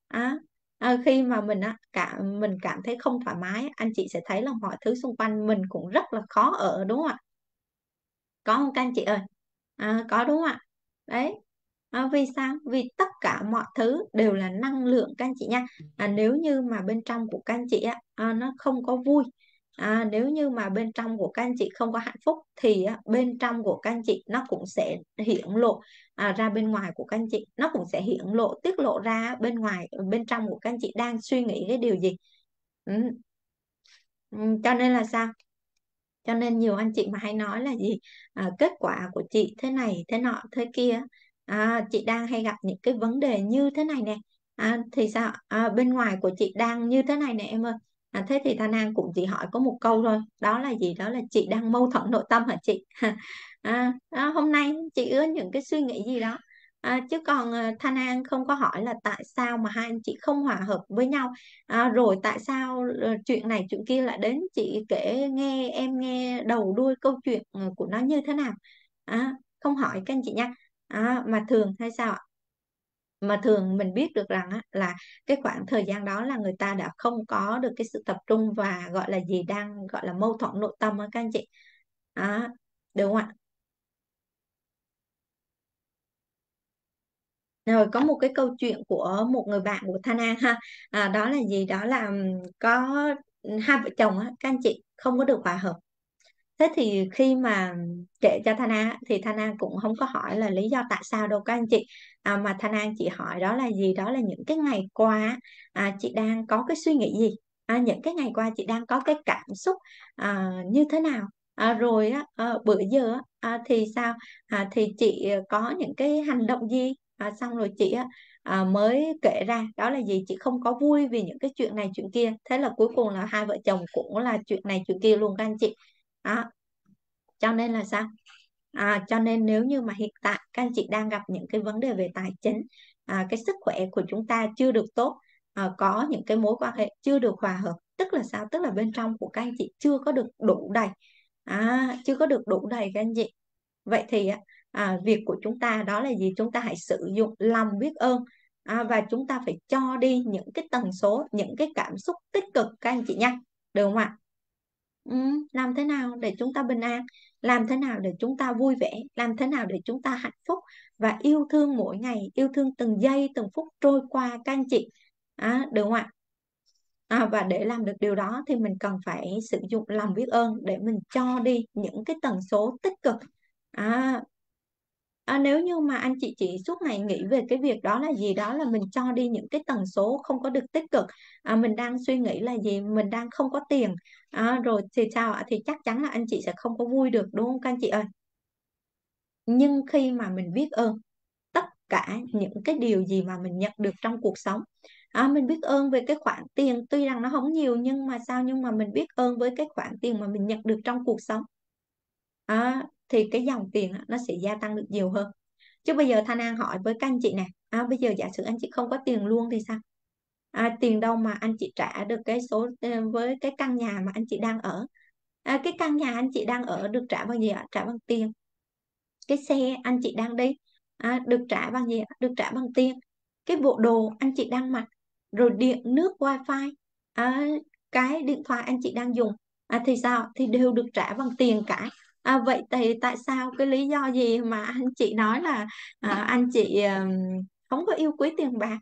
à, Ờ, khi mà mình á cả mình cảm thấy không thoải mái anh chị sẽ thấy là mọi thứ xung quanh mình cũng rất là khó ở đúng không ạ có không các anh chị ơi à, có đúng không ạ đấy à, vì sao vì tất cả mọi thứ đều là năng lượng các anh chị nha à, nếu như mà bên trong của các anh chị á à, nó không có vui à, nếu như mà bên trong của các anh chị không có hạnh phúc thì bên trong của các anh chị nó cũng sẽ hiển lộ à, ra bên ngoài của các anh chị nó cũng sẽ hiển lộ tiết lộ ra bên ngoài bên trong của các anh chị đang suy nghĩ cái điều gì ừ. ừ. cho nên là sao cho nên nhiều anh chị mà hay nói là gì à, kết quả của chị thế này thế nọ thế kia à, chị đang hay gặp những cái vấn đề như thế này nè à, thì sao à, bên ngoài của chị đang như thế này nè em ơi à, thế thì Thanh An cũng chỉ hỏi có một câu thôi đó là gì đó là chị đang mâu thuẫn nội tâm hả chị à, à, hôm nay chị ứa những cái suy nghĩ gì đó à, chứ còn ờ, Thanh An không có hỏi là tại sao mà hai anh chị không hòa hợp với nhau à, rồi tại sao ờ, chuyện này chuyện kia lại đến chị kể nghe em nghe đầu đuôi câu chuyện ờ, của nó như thế nào à, không hỏi các anh chị nha à, mà thường hay sao ạ mà thường mình biết được rằng á, là cái khoảng thời gian đó là người ta đã không có được cái sự tập trung và gọi là gì đang gọi là mâu thuẫn nội tâm á các anh chị đó, đúng không ạ rồi có một cái câu chuyện của một người bạn của Thanh An ha à, đó là gì đó là có hai vợ chồng á, các anh chị không có được hòa hợp thế thì khi mà kể cho Thana thì Thana cũng không có hỏi là lý do tại sao đâu các anh chị à, mà Thana chị hỏi đó là gì đó là những cái ngày qua à, chị đang có cái suy nghĩ gì à, những cái ngày qua chị đang có cái cảm xúc à, như thế nào à, rồi á, à, bữa giờ à, thì sao à, thì chị có những cái hành động gì à, xong rồi chị á, à, mới kể ra đó là gì chị không có vui vì những cái chuyện này chuyện kia thế là cuối cùng là hai vợ chồng cũng là chuyện này chuyện kia luôn các anh chị đó. À, cho nên là sao à, cho nên nếu như mà hiện tại các anh chị đang gặp những cái vấn đề về tài chính à, cái sức khỏe của chúng ta chưa được tốt à, có những cái mối quan hệ chưa được hòa hợp tức là sao tức là bên trong của các anh chị chưa có được đủ đầy à, chưa có được đủ đầy các anh chị vậy thì à, việc của chúng ta đó là gì chúng ta hãy sử dụng lòng biết ơn à, và chúng ta phải cho đi những cái tần số những cái cảm xúc tích cực các anh chị nha được không ạ ừ, làm thế nào để chúng ta bình an làm thế nào để chúng ta vui vẻ làm thế nào để chúng ta hạnh phúc và yêu thương mỗi ngày yêu thương từng giây từng phút trôi qua các anh chị à, được không ạ à, và để làm được điều đó thì mình cần phải sử dụng lòng biết ơn để mình cho đi những cái tần số tích cực à, à, nếu như mà anh chị chỉ suốt ngày nghĩ về cái việc đó là gì đó là mình cho đi những cái tần số không có được tích cực à, mình đang suy nghĩ là gì mình đang không có tiền à, rồi thì sao ạ thì chắc chắn là anh chị sẽ không có vui được đúng không các anh chị ơi nhưng khi mà mình biết ơn tất cả những cái điều gì mà mình nhận được trong cuộc sống à, mình biết ơn về cái khoản tiền tuy rằng nó không nhiều nhưng mà sao nhưng mà mình biết ơn với cái khoản tiền mà mình nhận được trong cuộc sống à, thì cái dòng tiền nó sẽ gia tăng được nhiều hơn chứ bây giờ Thanh An hỏi với các anh chị nè à, bây giờ giả sử anh chị không có tiền luôn thì sao à, tiền đâu mà anh chị trả được cái số ờ, với cái căn nhà mà anh chị đang ở à, cái căn nhà anh chị đang ở được trả bằng gì ạ trả bằng tiền cái xe anh chị đang đi à, được trả bằng gì được trả bằng tiền cái bộ đồ anh chị đang mặc rồi điện nước wifi à, cái điện thoại anh chị đang dùng à, thì sao thì đều được trả bằng tiền cả à, vậy thì tại sao cái lý do gì mà anh chị nói là à, anh chị à, không có yêu quý tiền bạc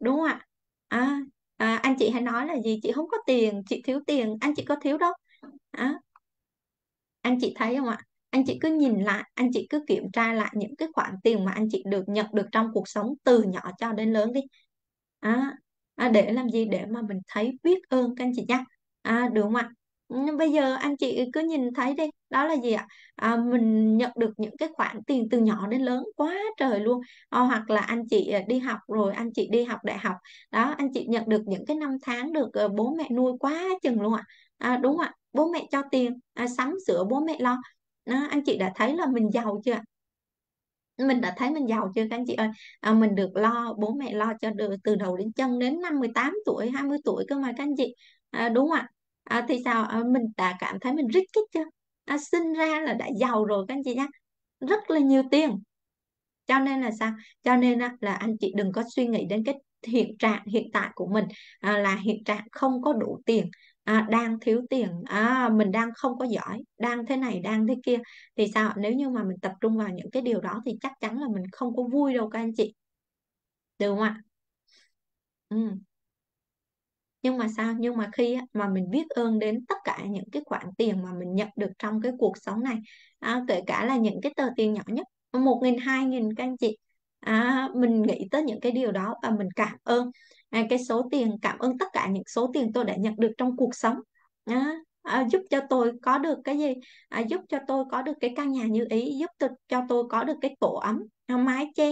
đúng không ạ à, à, anh chị hãy nói là gì chị không có tiền chị thiếu tiền anh chị có thiếu đâu à, anh chị thấy không ạ anh chị cứ nhìn lại anh chị cứ kiểm tra lại những cái khoản tiền mà anh chị được nhận được trong cuộc sống từ nhỏ cho đến lớn đi à, à, để làm gì để mà mình thấy biết ơn các anh chị nhé à, đúng không ạ Bây giờ anh chị cứ nhìn thấy đi đó là gì ạ à, mình nhận được những cái khoản tiền từ nhỏ đến lớn quá trời luôn Ờ, hoặc là anh chị à, đi học rồi anh chị đi học đại học đó anh chị nhận được những cái năm tháng được ờ, bố mẹ nuôi quá chừng luôn ạ à, đúng ạ bố mẹ cho tiền à, sắm sửa bố mẹ lo đó, anh chị đã thấy là mình giàu chưa mình đã thấy mình giàu chưa các anh chị ơi à, mình được lo bố mẹ lo cho được từ đầu đến chân đến năm 18 tuổi 20 tuổi cơ mà các anh chị à, đúng ạ à, thì sao à, mình đã cảm thấy mình rich kid chưa à, sinh ra là đã giàu rồi các anh chị nhé rất là nhiều tiền cho nên là sao cho nên là anh chị đừng có suy nghĩ đến cái hiện trạng hiện tại của mình à, là hiện trạng không có đủ tiền à, đang thiếu tiền à, mình đang không có giỏi đang thế này đang thế kia thì sao nếu như mà mình tập trung vào những cái điều đó thì chắc chắn là mình không có vui đâu các anh chị được không ạ ừ nhưng mà sao nhưng mà khi mà mình biết ơn đến tất cả những cái khoản tiền mà mình nhận được trong cái cuộc sống này à, kể cả là những cái tờ tiền nhỏ nhất một nghìn hai nghìn các anh chị à, mình nghĩ tới những cái điều đó và mình cảm ơn à, cái số tiền cảm ơn tất cả những số tiền tôi đã nhận được trong cuộc sống à, à, giúp cho tôi có được cái gì à, giúp cho tôi có được cái căn nhà như ý giúp cho tôi có được cái tổ ấm à, mái che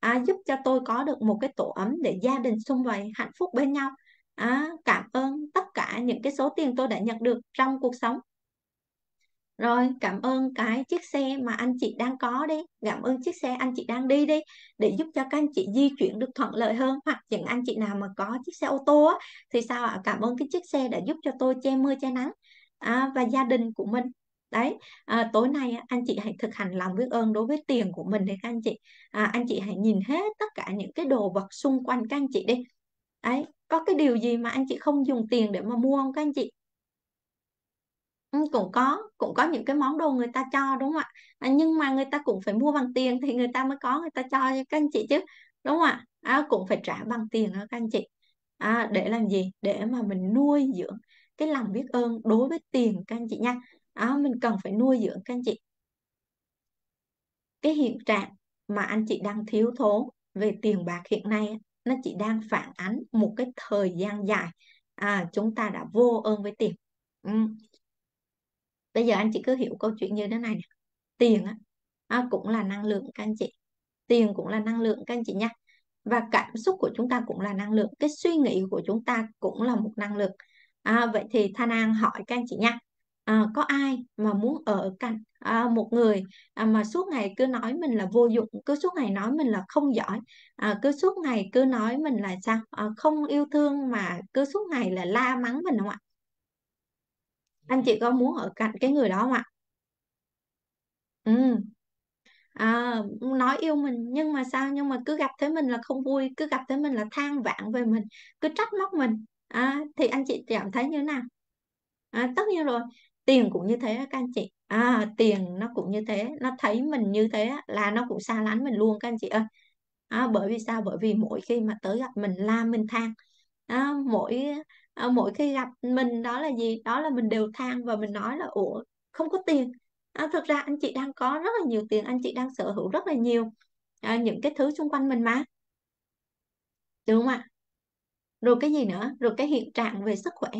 à, giúp cho tôi có được một cái tổ ấm để gia đình xung vầy hạnh phúc bên nhau à, cảm ơn tất cả những cái số tiền tôi đã nhận được trong cuộc sống rồi cảm ơn cái chiếc xe mà anh chị đang có đi cảm ơn chiếc xe anh chị đang đi đi để giúp cho các anh chị di chuyển được thuận lợi hơn hoặc những anh chị nào mà có chiếc xe ô tô á, thì sao ạ à? cảm ơn cái chiếc xe đã giúp cho tôi che mưa che nắng à, và gia đình của mình đấy à, tối nay anh chị hãy thực hành lòng biết ơn đối với tiền của mình đấy các anh chị à, anh chị hãy nhìn hết tất cả những cái đồ vật xung quanh các anh chị đi đấy có cái điều gì mà anh chị không dùng tiền để mà mua không các anh chị ừ, cũng có cũng có những cái món đồ người ta cho đúng không ạ à, nhưng mà người ta cũng phải mua bằng tiền thì người ta mới có người ta cho cho các anh chị chứ đúng không ạ à, cũng phải trả bằng tiền đó các anh chị à, để làm gì để mà mình nuôi dưỡng cái lòng biết ơn đối với tiền các anh chị nha à, mình cần phải nuôi dưỡng các anh chị cái hiện trạng mà anh chị đang thiếu thốn về tiền bạc hiện nay nó chỉ đang phản ánh một cái thời gian dài à, chúng ta đã vô ơn với tiền ừ. bây giờ anh chị cứ hiểu câu chuyện như thế này nè. tiền á, cũng là năng lượng các anh chị tiền cũng là năng lượng các anh chị nha và cảm xúc của chúng ta cũng là năng lượng cái suy nghĩ của chúng ta cũng là một năng lượng à, vậy thì Thanh An hỏi các anh chị nha à, có ai mà muốn ở cạnh à, một người à, mà suốt ngày cứ nói mình là vô dụng cứ suốt ngày nói mình là không giỏi à, cứ suốt ngày cứ nói mình là sao à, không yêu thương mà cứ suốt ngày là la mắng mình không ạ anh chị có muốn ở cạnh cái người đó không ạ ừ à, nói yêu mình nhưng mà sao nhưng mà cứ gặp thấy mình là không vui cứ gặp thấy mình là than vãn về mình cứ trách móc mình à, thì anh chị cảm thấy như thế nào à, tất nhiên rồi tiền cũng như thế các anh chị à, tiền nó cũng như thế nó thấy mình như thế là nó cũng xa lánh mình luôn các anh chị ơi à, bởi vì sao bởi vì mỗi khi mà tới gặp mình la mình than à, mỗi à, mỗi khi gặp mình đó là gì đó là mình đều than và mình nói là ủa không có tiền à, thực ra anh chị đang có rất là nhiều tiền anh chị đang sở hữu rất là nhiều à, những cái thứ xung quanh mình mà đúng không ạ rồi cái gì nữa rồi cái hiện trạng về sức khỏe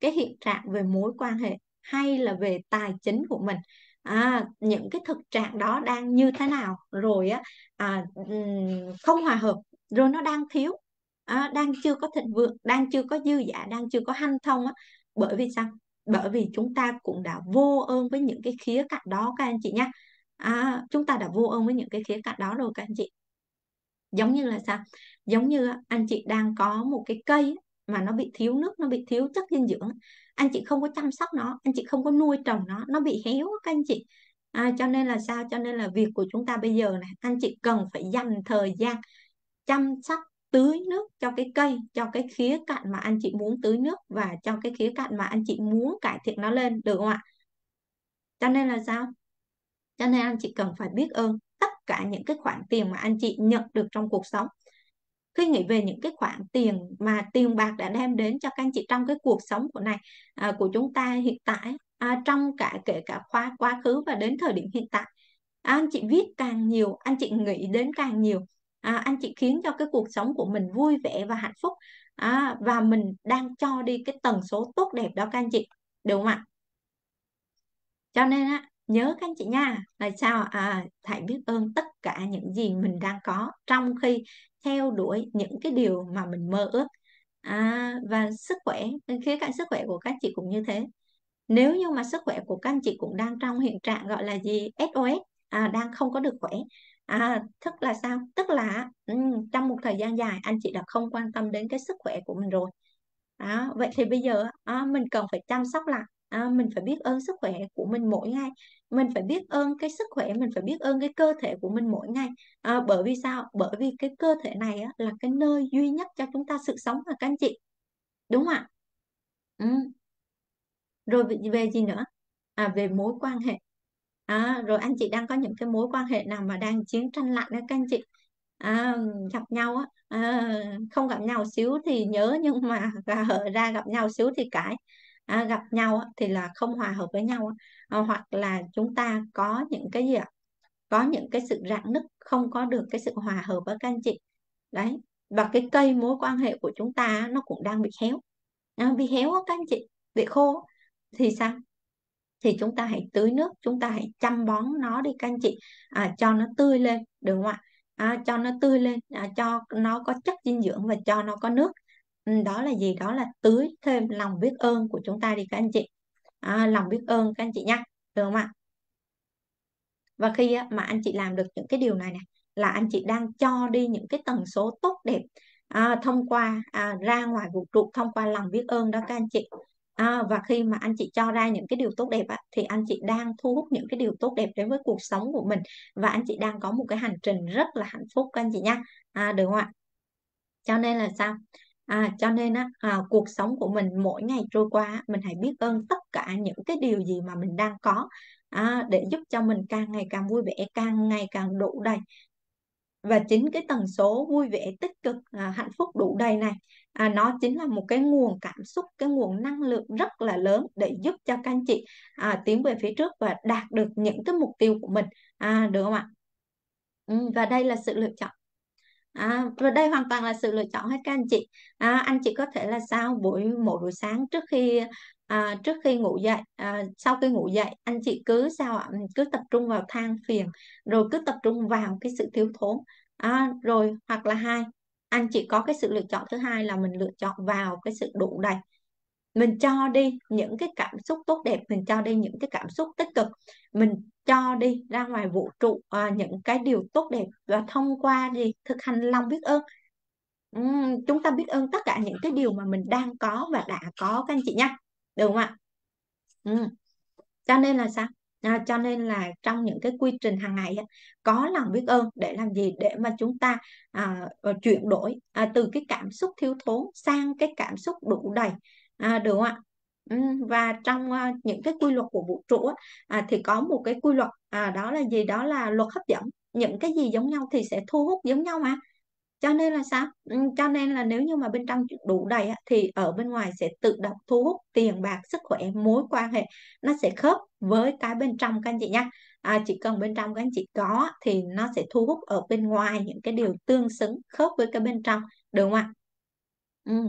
cái hiện trạng về mối quan hệ hay là về tài chính của mình à, những cái thực trạng đó đang như thế nào rồi á à, không hòa hợp rồi nó đang thiếu à, đang chưa có thịnh vượng đang chưa có dư giả đang chưa có hanh thông á bởi vì sao bởi vì chúng ta cũng đã vô ơn với những cái khía cạnh đó các anh chị nhé à, chúng ta đã vô ơn với những cái khía cạnh đó rồi các anh chị giống như là sao giống như anh chị đang có một cái cây mà nó bị thiếu nước nó bị thiếu chất dinh dưỡng anh chị không có chăm sóc nó anh chị không có nuôi trồng nó nó bị héo các anh chị à, cho nên là sao cho nên là việc của chúng ta bây giờ này anh chị cần phải dành thời gian chăm sóc tưới nước cho cái cây cho cái khía cạnh mà anh chị muốn tưới nước và cho cái khía cạnh mà anh chị muốn cải thiện nó lên được không ạ cho nên là sao cho nên anh chị cần phải biết ơn tất cả những cái khoản tiền mà anh chị nhận được trong cuộc sống khi nghĩ về những cái khoản tiền mà tiền bạc đã đem đến cho các anh chị trong cái cuộc sống của này à, của chúng ta hiện tại à, trong cả kể cả khoa quá khứ và đến thời điểm hiện tại à, anh chị viết càng nhiều anh chị nghĩ đến càng nhiều à, anh chị khiến cho cái cuộc sống của mình vui vẻ và hạnh phúc à, và mình đang cho đi cái tần số tốt đẹp đó các anh chị đúng không ạ cho nên á nhớ các anh chị nha là sao à, hãy biết ơn tất cả những gì mình đang có trong khi theo đuổi những cái điều mà mình mơ ước à, và sức khỏe khía cạnh sức khỏe của các chị cũng như thế nếu như mà sức khỏe của các anh chị cũng đang trong hiện trạng gọi là gì SOS à, đang không có được khỏe à, tức là sao tức là um, trong một thời gian dài anh chị đã không quan tâm đến cái sức khỏe của mình rồi đó, vậy thì bây giờ à, mình cần phải chăm sóc lại à, mình phải biết ơn sức khỏe của mình mỗi ngày mình phải biết ơn cái sức khỏe mình phải biết ơn cái cơ thể của mình mỗi ngày à, bởi vì sao bởi vì cái cơ thể này á, là cái nơi duy nhất cho chúng ta sự sống mà các anh chị đúng không ạ ừ. rồi về gì nữa à, về mối quan hệ à, rồi anh chị đang có những cái mối quan hệ nào mà đang chiến tranh lạnh đó các anh chị à, gặp nhau á à, không gặp nhau xíu thì nhớ nhưng mà ra gặp nhau xíu thì cãi à, gặp nhau thì là không hòa hợp với nhau à, hoặc là chúng ta có những cái gì ạ có những cái sự rạn nứt không có được cái sự hòa hợp với các anh chị đấy và cái cây mối quan hệ của chúng ta nó cũng đang bị héo nó à, bị héo các anh chị bị khô thì sao thì chúng ta hãy tưới nước chúng ta hãy chăm bón nó đi các anh chị à, cho nó tươi lên được không ạ à, cho nó tươi lên à, cho nó có chất dinh dưỡng và cho nó có nước Ừ, đó là gì đó là tưới thêm lòng biết ơn của chúng ta đi các anh chị à, lòng biết ơn các anh chị nhé được không ạ và khi mà anh chị làm được những cái điều này này là anh chị đang cho đi những cái tần số tốt đẹp à, thông qua à, ra ngoài vũ trụ thông qua lòng biết ơn đó các anh chị à, và khi mà anh chị cho ra những cái điều tốt đẹp á, thì anh chị đang thu hút những cái điều tốt đẹp đến với cuộc sống của mình và anh chị đang có một cái hành trình rất là hạnh phúc các anh chị nhé à, được không ạ cho nên là sao À, cho nên á, à, cuộc sống của mình mỗi ngày trôi qua, mình hãy biết ơn tất cả những cái điều gì mà mình đang có à, để giúp cho mình càng ngày càng vui vẻ, càng ngày càng đủ đầy. Và chính cái tần số vui vẻ, tích cực, à, hạnh phúc đủ đầy này, à, nó chính là một cái nguồn cảm xúc, cái nguồn năng lượng rất là lớn để giúp cho các anh chị à, tiến về phía trước và đạt được những cái mục tiêu của mình. À, được không ạ? Ừ, và đây là sự lựa chọn à, và đây hoàn toàn là sự lựa chọn hết các anh chị à, anh chị có thể là sau buổi mỗi buổi sáng trước khi à, trước khi ngủ dậy à, sau khi ngủ dậy anh chị cứ sao ạ cứ tập trung vào than phiền rồi cứ tập trung vào cái sự thiếu thốn à, rồi hoặc là hai anh chị có cái sự lựa chọn thứ hai là mình lựa chọn vào cái sự đủ đầy mình cho đi những cái cảm xúc tốt đẹp mình cho đi những cái cảm xúc tích cực mình cho đi ra ngoài vũ trụ à, những cái điều tốt đẹp và ờ, thông qua gì thực hành lòng biết ơn uhm, chúng ta biết ơn tất cả những cái điều mà mình đang có và đã có các anh chị nhé được không ạ uhm. cho nên là sao à, cho nên là trong những cái quy trình hàng ngày có lòng biết ơn để làm gì để mà chúng ta à, ờ, chuyển đổi à, từ cái cảm xúc thiếu thốn sang cái cảm xúc đủ đầy à, được không ạ và trong ờ, những cái quy luật của vũ trụ á, à, thì có một cái quy luật à, đó là gì đó là luật hấp dẫn những cái gì giống nhau thì sẽ thu hút giống nhau mà cho nên là sao cho nên là nếu như mà bên trong đủ đầy á, thì ở bên ngoài sẽ tự động thu hút tiền bạc sức khỏe mối quan hệ nó sẽ khớp với cái bên trong các anh chị nha à, chỉ cần bên trong các anh chị có thì nó sẽ thu hút ở bên ngoài những cái điều tương xứng khớp với cái bên trong được không ạ ừ.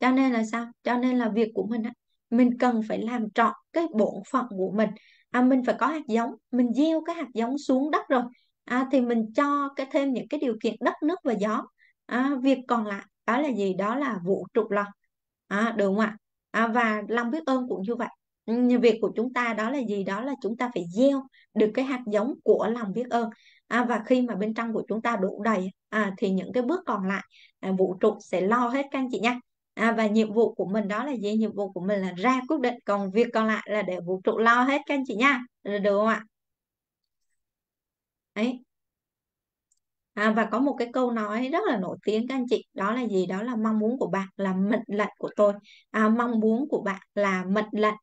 cho nên là sao cho nên là việc của mình á, mình cần phải làm trọn cái bổn phận của mình à, mình phải có hạt giống mình gieo cái hạt giống xuống đất rồi à, thì mình cho cái thêm những cái điều kiện đất nước và gió à, việc còn lại đó là gì đó là vũ trụ lòng à, đúng không ạ à, và lòng biết ơn cũng như vậy như việc của chúng ta đó là gì đó là chúng ta phải gieo được cái hạt giống của lòng biết ơn à, và khi mà bên trong của chúng ta đủ đầy à, thì những cái bước còn lại à, vũ trụ sẽ lo hết các anh chị nha à, và nhiệm vụ của mình đó là gì nhiệm vụ của mình là ra quyết định còn việc còn lại là để vũ trụ lo hết các anh chị nha được, không ạ đấy à, và có một cái câu nói rất là nổi tiếng các anh chị đó là gì đó là mong muốn của bạn là mệnh lệnh của tôi à, mong muốn của bạn là mệnh lệnh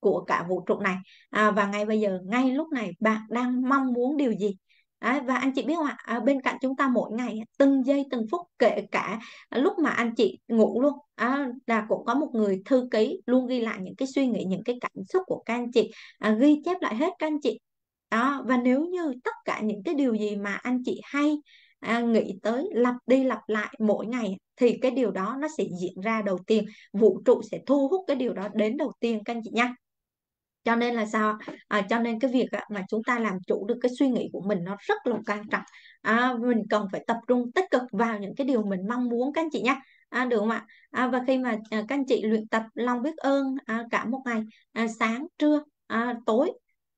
của cả vũ trụ này à, và ngay bây giờ ngay lúc này bạn đang mong muốn điều gì Đấy, và anh chị biết không ạ à, bên cạnh chúng ta mỗi ngày từng giây từng phút kể cả lúc mà anh chị ngủ luôn à, là cũng có một người thư ký luôn ghi lại những cái suy nghĩ những cái cảm xúc của các anh chị à, ghi chép lại hết các anh chị đó và nếu như tất cả những cái điều gì mà anh chị hay à, nghĩ tới lặp đi lặp lại mỗi ngày thì cái điều đó nó sẽ diễn ra đầu tiên vũ trụ sẽ thu hút cái điều đó đến đầu tiên các anh chị nha cho nên là sao à, cho nên cái việc mà chúng ta làm chủ được cái suy nghĩ của mình nó rất là quan trọng à, mình cần phải tập trung tích cực vào những cái điều mình mong muốn các anh chị nhé à, được không ạ à, và khi mà à, các anh chị luyện tập lòng biết ơn à, cả một ngày à, sáng trưa à, tối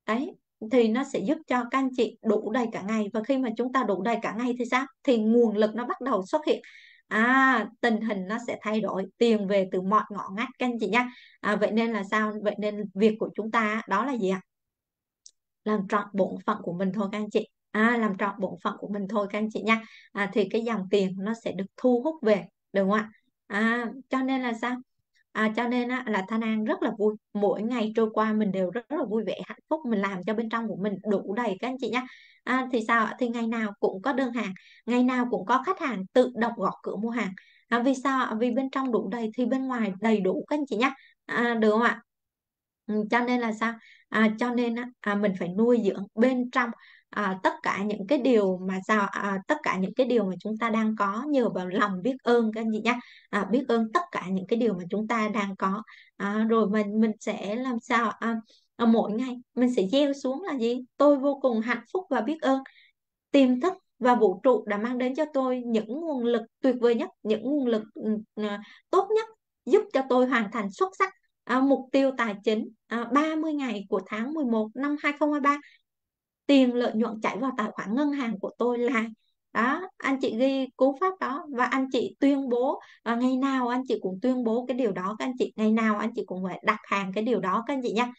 đấy thì nó sẽ giúp cho các anh chị đủ đầy cả ngày và khi mà chúng ta đủ đầy cả ngày thì sao thì nguồn lực nó bắt đầu xuất hiện à, tình hình nó sẽ thay đổi tiền về từ mọi ngõ ngách các anh chị nhé à, vậy nên là sao vậy nên việc của chúng ta đó là gì ạ làm trọn bổn phận của mình thôi các anh chị à, làm trọn bổn phận của mình thôi các anh chị nhé à, thì cái dòng tiền nó sẽ được thu hút về đúng không ạ à, cho nên là sao À, cho nên á, là Thanh An rất là vui mỗi ngày trôi qua mình đều rất là vui vẻ hạnh phúc mình làm cho bên trong của mình đủ đầy các anh chị nhé à, thì sao ạ thì ngày nào cũng có đơn hàng ngày nào cũng có khách hàng tự động gõ cửa mua hàng à, vì sao ạ vì bên trong đủ đầy thì bên ngoài đầy đủ các anh chị nhé à, được không ạ ừ, cho nên là sao à, cho nên à, mình phải nuôi dưỡng bên trong à, tất cả những cái điều mà sao à, tất cả những cái điều mà chúng ta đang có nhờ vào lòng biết ơn các anh chị nhé à, biết ơn tất cả những cái điều mà chúng ta đang có à, rồi mình mình sẽ làm sao à, à, mỗi ngày mình sẽ gieo xuống là gì tôi vô cùng hạnh phúc và biết ơn tiềm thức và vũ trụ đã mang đến cho tôi những nguồn lực tuyệt vời nhất những nguồn lực ừ, ờ, tốt nhất giúp cho tôi hoàn thành xuất sắc ờ, mục tiêu tài chính 30 ngày của tháng 11 năm 2023 tiền lợi nhuận chảy vào tài khoản ngân hàng của tôi là đó anh chị ghi cú pháp đó và anh chị tuyên bố và ngày nào anh chị cũng tuyên bố cái điều đó các anh chị ngày nào anh chị cũng phải đặt hàng cái điều đó các anh chị nha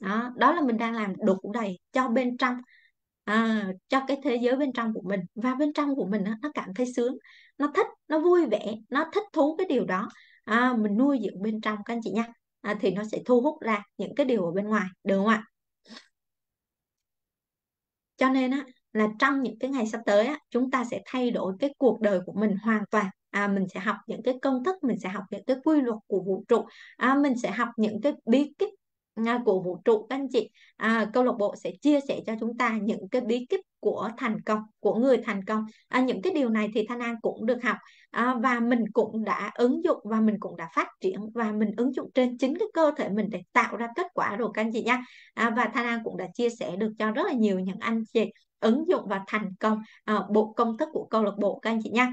đó, đó là mình đang làm đủ đầy cho bên trong à, cho cái thế giới bên trong của mình và bên trong của mình nó, cảm thấy sướng nó thích nó vui vẻ nó thích thú cái điều đó à, mình nuôi dưỡng bên trong các anh chị nha à, thì nó sẽ thu hút ra những cái điều ở bên ngoài được không ạ cho nên á là trong những cái ngày sắp tới á, chúng ta sẽ thay đổi cái cuộc đời của mình hoàn toàn à, mình sẽ học những cái công thức mình sẽ học những cái quy luật của vũ trụ à, mình sẽ học những cái bí kíp của vũ trụ các anh chị à, câu lạc bộ sẽ chia sẻ cho chúng ta những cái bí kíp của thành công của người thành công à, những cái điều này thì Thanh An cũng được học à, và mình cũng đã ứng dụng và mình cũng đã phát triển và mình ứng dụng trên chính cái cơ thể mình để tạo ra kết quả rồi các anh chị nha à, và Thanh An cũng đã chia sẻ được cho rất là nhiều những anh chị ứng dụng và thành công à, bộ công thức của câu lạc bộ các anh chị nha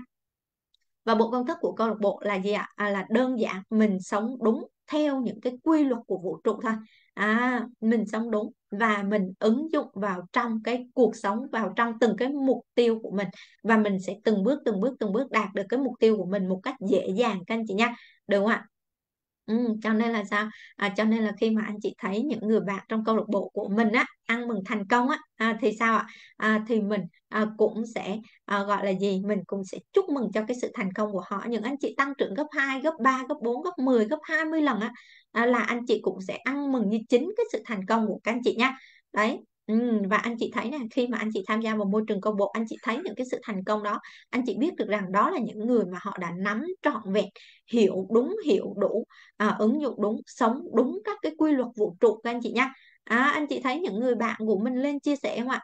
và bộ công thức của câu lạc bộ là gì ạ à, là đơn giản mình sống đúng theo những cái quy luật của vũ trụ thôi à mình sống đúng và mình ứng dụng vào trong cái cuộc sống vào trong từng cái mục tiêu của mình và mình sẽ từng bước từng bước từng bước đạt được cái mục tiêu của mình một cách dễ dàng các anh chị nha đúng không ạ Ừ, cho nên là sao? À, cho nên là khi mà anh chị thấy những người bạn trong câu lạc bộ của mình á ăn mừng thành công á à, thì sao ạ? À, thì mình à, cũng sẽ à, gọi là gì? Mình cũng sẽ chúc mừng cho cái sự thành công của họ. Những anh chị tăng trưởng gấp 2, gấp 3, gấp 4, gấp 10, gấp 20 lần á à, là anh chị cũng sẽ ăn mừng như chính cái sự thành công của các anh chị nhá Đấy, Ừm, và anh chị thấy nè, khi mà anh chị tham gia vào môi trường câu bộ, anh chị thấy những cái sự thành công đó, anh chị biết được rằng đó là những người mà họ đã nắm trọn vẹn, hiểu đúng, hiểu đủ, à, ứng dụng đúng, sống đúng các cái quy luật vũ trụ các anh chị nha. À, anh chị thấy những người bạn của mình lên chia sẻ không ạ?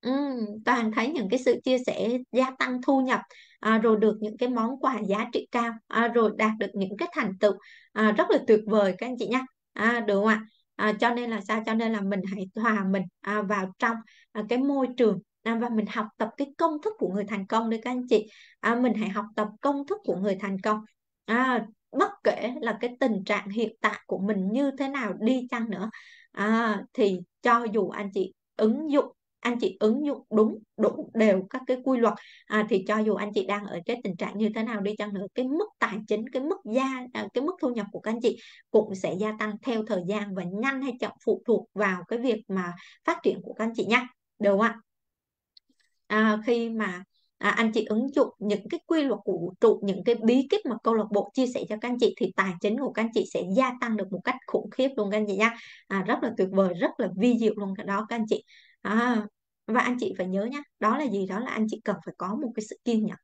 Ừm, toàn thấy những cái sự chia sẻ gia tăng thu nhập à, rồi được những cái món quà giá trị cao à, rồi đạt được những cái thành tựu à, rất là tuyệt vời các anh chị nha à, được không ạ à, cho nên là sao cho nên là mình hãy hòa mình à, vào trong à, cái môi trường à, và mình học tập cái công thức của người thành công đi các anh chị à, mình hãy học tập công thức của người thành công à, bất kể là cái tình trạng hiện tại của mình như thế nào đi chăng nữa à, thì cho dù anh chị ứng dụng anh chị ứng dụng đúng đúng đều các cái quy luật à, thì cho dù anh chị đang ở cái tình trạng như thế nào đi chăng nữa cái mức tài chính cái mức gia à, cái mức thu nhập của các anh chị cũng sẽ gia tăng theo thời gian và nhanh hay chậm phụ thuộc vào cái việc mà phát triển của các anh chị nha được không ạ à, khi mà à, anh chị ứng dụng những cái quy luật của vũ trụ những cái bí kíp mà câu lạc bộ chia sẻ cho các anh chị thì tài chính của các anh chị sẽ gia tăng được một cách khủng khiếp luôn các anh chị nha à, rất là tuyệt vời rất là vi diệu luôn cái đó các anh chị à, và anh chị phải nhớ nhé đó là gì đó là anh chị cần phải có một cái sự kiên nhẫn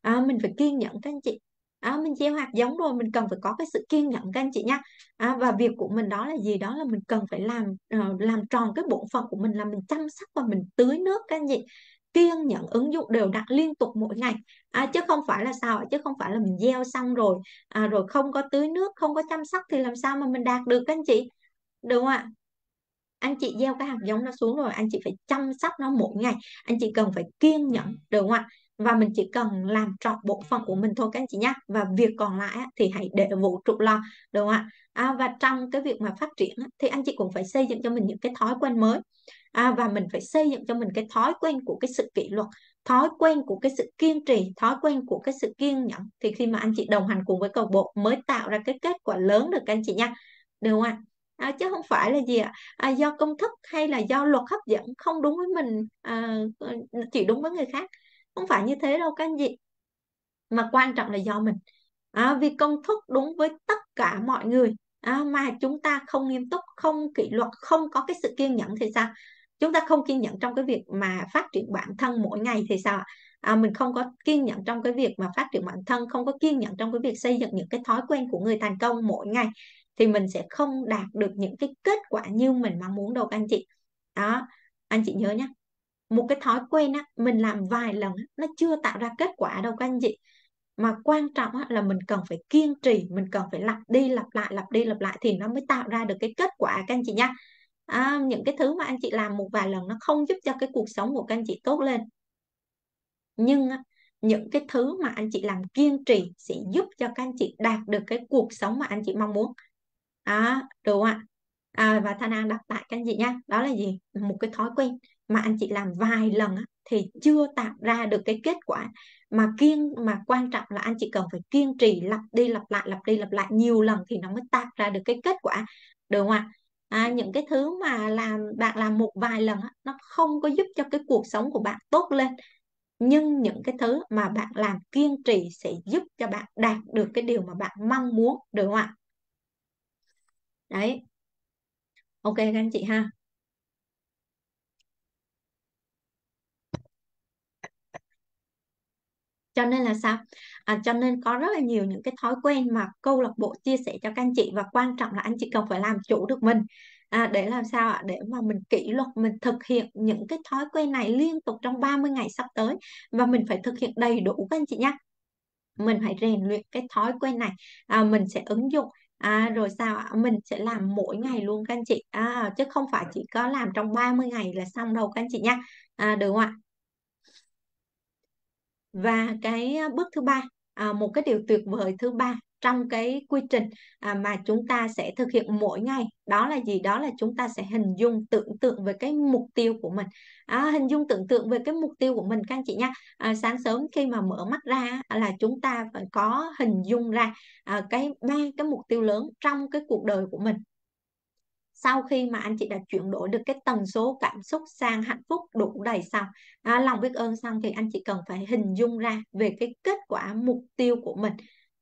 à, mình phải kiên nhẫn các anh chị à, mình gieo hạt giống rồi mình cần phải có cái sự kiên nhẫn các anh chị nhé à, và việc của mình đó là gì đó là mình cần phải làm ờ, làm tròn cái bộ phận của mình là mình chăm sóc và mình tưới nước các anh chị kiên nhẫn ứng dụng đều đặn liên tục mỗi ngày à, chứ không phải là sao chứ không phải là mình gieo xong rồi à, rồi không có tưới nước không có chăm sóc thì làm sao mà mình đạt được các anh chị đúng không ạ anh chị gieo cái hạt giống nó xuống rồi anh chị phải chăm sóc nó mỗi ngày anh chị cần phải kiên nhẫn được không ạ và mình chỉ cần làm trọn bộ phận của mình thôi các anh chị nhé và việc còn lại thì hãy để vũ trụ lo được không ạ à, và trong cái việc mà phát triển thì anh chị cũng phải xây dựng cho mình những cái thói quen mới à, và mình phải xây dựng cho mình cái thói quen của cái sự kỷ luật thói quen của cái sự kiên trì thói quen của cái sự kiên nhẫn thì khi mà anh chị đồng hành cùng với cầu bộ mới tạo ra cái kết quả lớn được các anh chị nha được không ạ à, chứ không phải là gì ạ à, do công thức hay là do luật hấp dẫn không đúng với mình à, ờ, chỉ đúng với người khác không phải như thế đâu các anh chị mà quan trọng là do mình à, vì công thức đúng với tất cả mọi người à, mà chúng ta không nghiêm túc không kỷ luật không có cái sự kiên nhẫn thì sao chúng ta không kiên nhẫn trong cái việc mà phát triển bản thân mỗi ngày thì sao à, mình không có kiên nhẫn trong cái việc mà phát triển bản thân không có kiên nhẫn trong cái việc xây dựng những cái thói quen của người thành công mỗi ngày thì mình sẽ không đạt được những cái kết quả như mình mong muốn đâu anh chị đó anh chị nhớ nhé một cái thói quen á mình làm vài lần nó chưa tạo ra kết quả đâu các anh chị mà quan trọng là mình cần phải kiên trì mình cần phải lặp đi lặp lại lặp đi lặp lại thì nó mới tạo ra được cái kết quả các anh chị nha à, những cái thứ mà anh chị làm một vài lần nó không giúp cho cái cuộc sống của các anh chị tốt lên nhưng những cái thứ mà anh chị làm kiên trì sẽ giúp cho các anh chị đạt được cái cuộc sống mà anh chị mong muốn đó đúng ạ à, và Thanh An đọc lại các anh chị nhé đó là gì một cái thói quen mà anh chị làm vài lần thì chưa tạo ra được cái kết quả mà kiên mà quan trọng là anh chị cần phải kiên trì lặp đi lặp lại lặp đi lặp lại nhiều lần thì nó mới tạo ra được cái kết quả được không ạ à, những cái thứ mà làm bạn làm một vài lần nó không có giúp cho cái cuộc sống của bạn tốt lên nhưng những cái thứ mà bạn làm kiên trì sẽ giúp cho bạn đạt được cái điều mà bạn mong muốn được không ạ đấy ok các anh chị ha cho nên là sao à, cho nên có rất là nhiều những cái thói quen mà câu lạc bộ chia sẻ cho các anh chị và quan trọng là anh chị cần phải làm chủ được mình à, để làm sao ạ à? để mà mình kỷ luật mình thực hiện những cái thói quen này liên tục trong 30 ngày sắp tới và mình phải thực hiện đầy đủ các anh chị nhé mình phải rèn luyện cái thói quen này à, mình sẽ ứng dụng À, rồi sao ạ? Mình sẽ làm mỗi ngày luôn các anh chị. À, chứ không phải chỉ có làm trong 30 ngày là xong đâu các anh chị nha. À, được không ạ? Và cái à, bước thứ ba, à, một cái điều tuyệt vời thứ ba trong cái quy trình à, mà chúng ta sẽ thực hiện mỗi ngày đó là gì đó là chúng ta sẽ hình dung tưởng tượng về cái mục tiêu của mình à, hình dung tưởng tượng về cái mục tiêu của mình các anh chị nha à, sáng sớm khi mà mở mắt ra là chúng ta phải có hình dung ra à, cái ba cái mục tiêu lớn trong cái cuộc đời của mình sau khi mà anh chị đã chuyển đổi được cái tần số cảm xúc sang hạnh phúc đủ đầy xong à, lòng biết ơn xong thì anh chị cần phải hình dung ra về cái kết quả mục tiêu của mình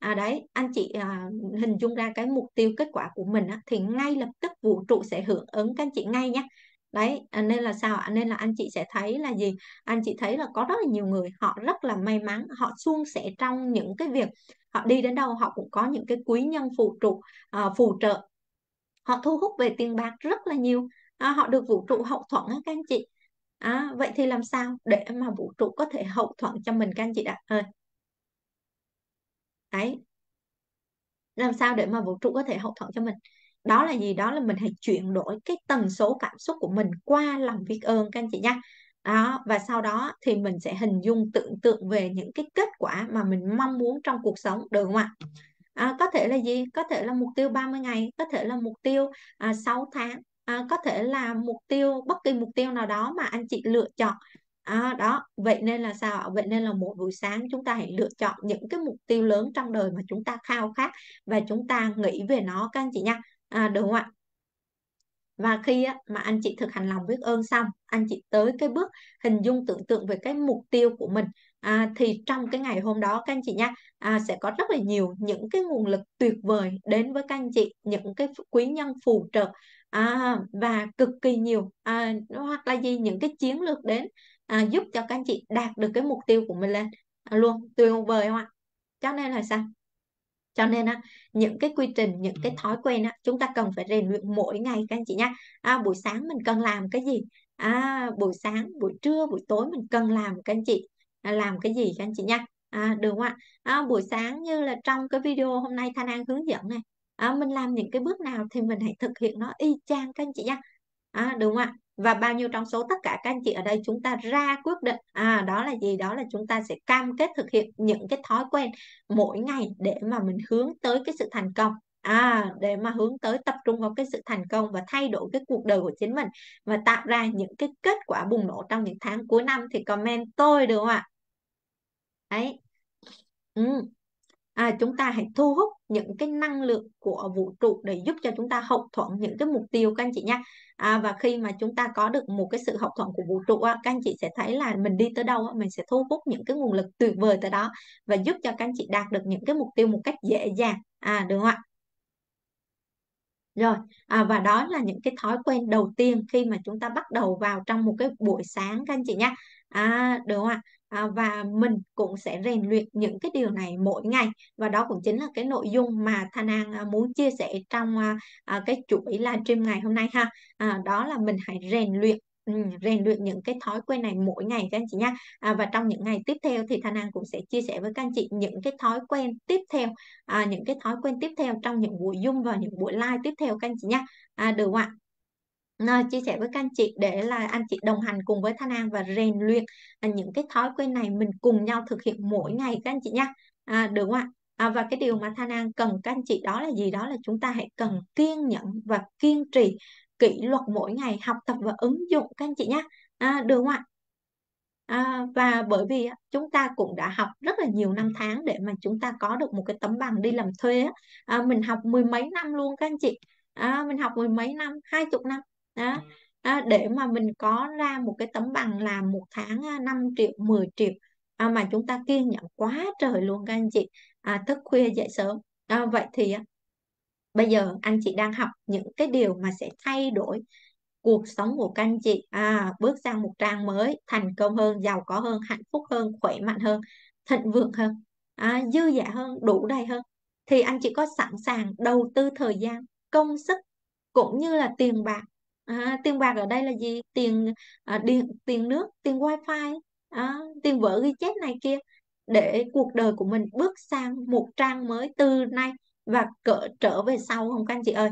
à, đấy anh chị à, hình dung ra cái mục tiêu kết quả của mình á, thì ngay lập tức vũ trụ sẽ hưởng ứng các anh chị ngay nhé đấy à, nên là sao ạ nên là anh chị sẽ thấy là gì anh chị thấy là có rất là nhiều người họ rất là may mắn họ suôn sẻ trong những cái việc họ đi đến đâu họ cũng có những cái quý nhân phụ trụ à, phù trợ họ thu hút về tiền bạc rất là nhiều à, họ được vũ trụ hậu thuẫn các anh chị à, vậy thì làm sao để mà vũ trụ có thể hậu thuẫn cho mình các anh chị ạ à, đấy làm sao để mà vũ trụ có thể hậu thuẫn cho mình đó là gì đó là mình hãy chuyển đổi cái tần số cảm xúc của mình qua lòng biết ơn các anh chị nhé đó và sau đó thì mình sẽ hình dung tưởng tượng về những cái kết quả mà mình mong muốn trong cuộc sống được không ạ à, có thể là gì có thể là mục tiêu 30 ngày có thể là mục tiêu à, 6 tháng à, có thể là mục tiêu bất kỳ mục tiêu nào đó mà anh chị lựa chọn à, đó vậy nên là sao vậy nên là mỗi buổi sáng chúng ta hãy lựa chọn những cái mục tiêu lớn trong đời mà chúng ta khao khát và chúng ta nghĩ về nó các anh chị nha à, đúng không ạ và khi á, mà anh chị thực hành lòng biết ơn xong anh chị tới cái bước hình dung tưởng tượng về cái mục tiêu của mình à, thì trong cái ngày hôm đó các anh chị nha à, sẽ có rất là nhiều những cái nguồn lực tuyệt vời đến với các anh chị những cái quý nhân phù trợ à, và cực kỳ nhiều à, hoặc là gì những cái chiến lược đến à, giúp cho các anh chị đạt được cái mục tiêu của mình lên à, luôn tuyệt vời không ạ cho nên là sao cho nên á những cái quy trình những cái thói quen á chúng ta cần phải rèn luyện mỗi ngày các anh chị nhé à, buổi sáng mình cần làm cái gì à, buổi sáng buổi trưa buổi tối mình cần làm các anh chị à, làm cái gì các anh chị nhé à, được không ạ à, buổi sáng như là trong cái video hôm nay thanh an hướng dẫn này à, mình làm những cái bước nào thì mình hãy thực hiện nó y chang các anh chị nhé à, đúng không ạ và bao nhiêu trong số tất cả các anh chị ở đây chúng ta ra quyết định à đó là gì đó là chúng ta sẽ cam kết thực hiện những cái thói quen mỗi ngày để mà mình hướng tới cái sự thành công à để mà hướng tới tập trung vào cái sự thành công và thay đổi cái cuộc đời của chính mình và tạo ra những cái kết quả bùng nổ trong những tháng cuối năm thì comment tôi được không ạ ấy ừ à, chúng ta hãy thu hút những cái năng lượng của vũ trụ để giúp cho chúng ta hậu thuẫn những cái mục tiêu các anh chị nha à, và khi mà chúng ta có được một cái sự hậu thuẫn của vũ trụ các anh chị sẽ thấy là mình đi tới đâu mình sẽ thu hút những cái nguồn lực tuyệt vời tới đó và giúp cho các anh chị đạt được những cái mục tiêu một cách dễ dàng à được không ạ rồi à, và đó là những cái thói quen đầu tiên khi mà chúng ta bắt đầu vào trong một cái buổi sáng các anh chị nha à, được ạ à, và mình cũng sẽ rèn luyện những cái điều này mỗi ngày và đó cũng chính là cái nội dung mà Thanh An à, muốn chia sẻ trong à, à cái chuỗi livestream ngày hôm nay ha à, đó là mình hãy rèn luyện ừ, rèn luyện những cái thói quen này mỗi ngày các anh chị nha à, và trong những ngày tiếp theo thì Thanh An cũng sẽ chia sẻ với các anh chị những cái thói quen tiếp theo à, những cái thói quen tiếp theo trong những buổi zoom và những buổi live tiếp theo các anh chị nha à, được không ạ Ờ, chia sẻ với các anh chị để là anh chị đồng hành cùng với Thanh An và rèn luyện à, những cái thói quen này mình cùng nhau thực hiện mỗi ngày các anh chị nha à, được không ạ à, và cái điều mà Thanh An cần các anh chị đó là gì đó là chúng ta hãy cần kiên nhẫn và kiên trì kỷ luật mỗi ngày học tập và ứng dụng các anh chị nhé à, được không ạ à, và bởi vì chúng ta cũng đã học rất là nhiều năm tháng để mà chúng ta có được một cái tấm bằng đi làm thuê à, mình học mười mấy năm luôn các anh chị à, mình học mười mấy năm hai chục năm đó, ừ. đó để mà mình có ra một cái tấm bằng làm một tháng 5 à, triệu 10 triệu à, mà chúng ta kiên nhẫn quá trời luôn các anh chị à, thức khuya dậy sớm à, vậy thì à, bây giờ anh chị đang học những cái điều mà sẽ thay đổi cuộc sống của các anh chị à, bước sang một trang mới thành công hơn giàu có hơn hạnh phúc hơn khỏe mạnh hơn thịnh vượng hơn à, dư dả hơn đủ đầy hơn thì anh chị có sẵn sàng đầu tư thời gian công sức cũng như là tiền bạc à, tiền bạc ở đây là gì tiền à, điện tiền nước tiền wifi à, tiền vở ghi chép này kia để cuộc đời của mình bước sang một trang mới từ nay và cỡ trở về sau không các anh chị ơi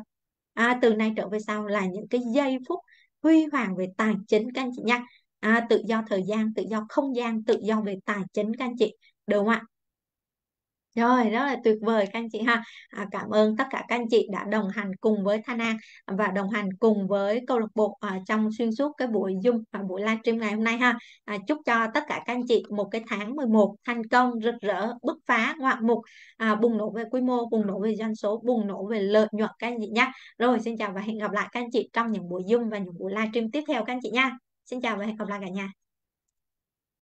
à, từ nay trở về sau là những cái giây phút huy hoàng về tài chính các anh chị nha à, tự do thời gian tự do không gian tự do về tài chính các anh chị đúng không ạ rồi, rất là tuyệt vời các anh chị ha. À, cảm ơn tất cả các anh chị đã đồng hành cùng với Thanh An và đồng hành cùng với câu lạc bộ à, trong xuyên suốt cái buổi Zoom và buổi livestream ngày hôm nay ha. À, chúc cho tất cả các anh chị một cái tháng 11 thành công, rực rỡ, bứt phá, ngoạn mục, à, bùng nổ về quy mô, bùng nổ về doanh số, bùng nổ về lợi nhuận các anh chị nhé. Rồi, xin chào và hẹn gặp lại các anh chị trong những buổi Zoom và những buổi livestream tiếp theo các anh chị nha. Xin chào và hẹn gặp lại cả nhà.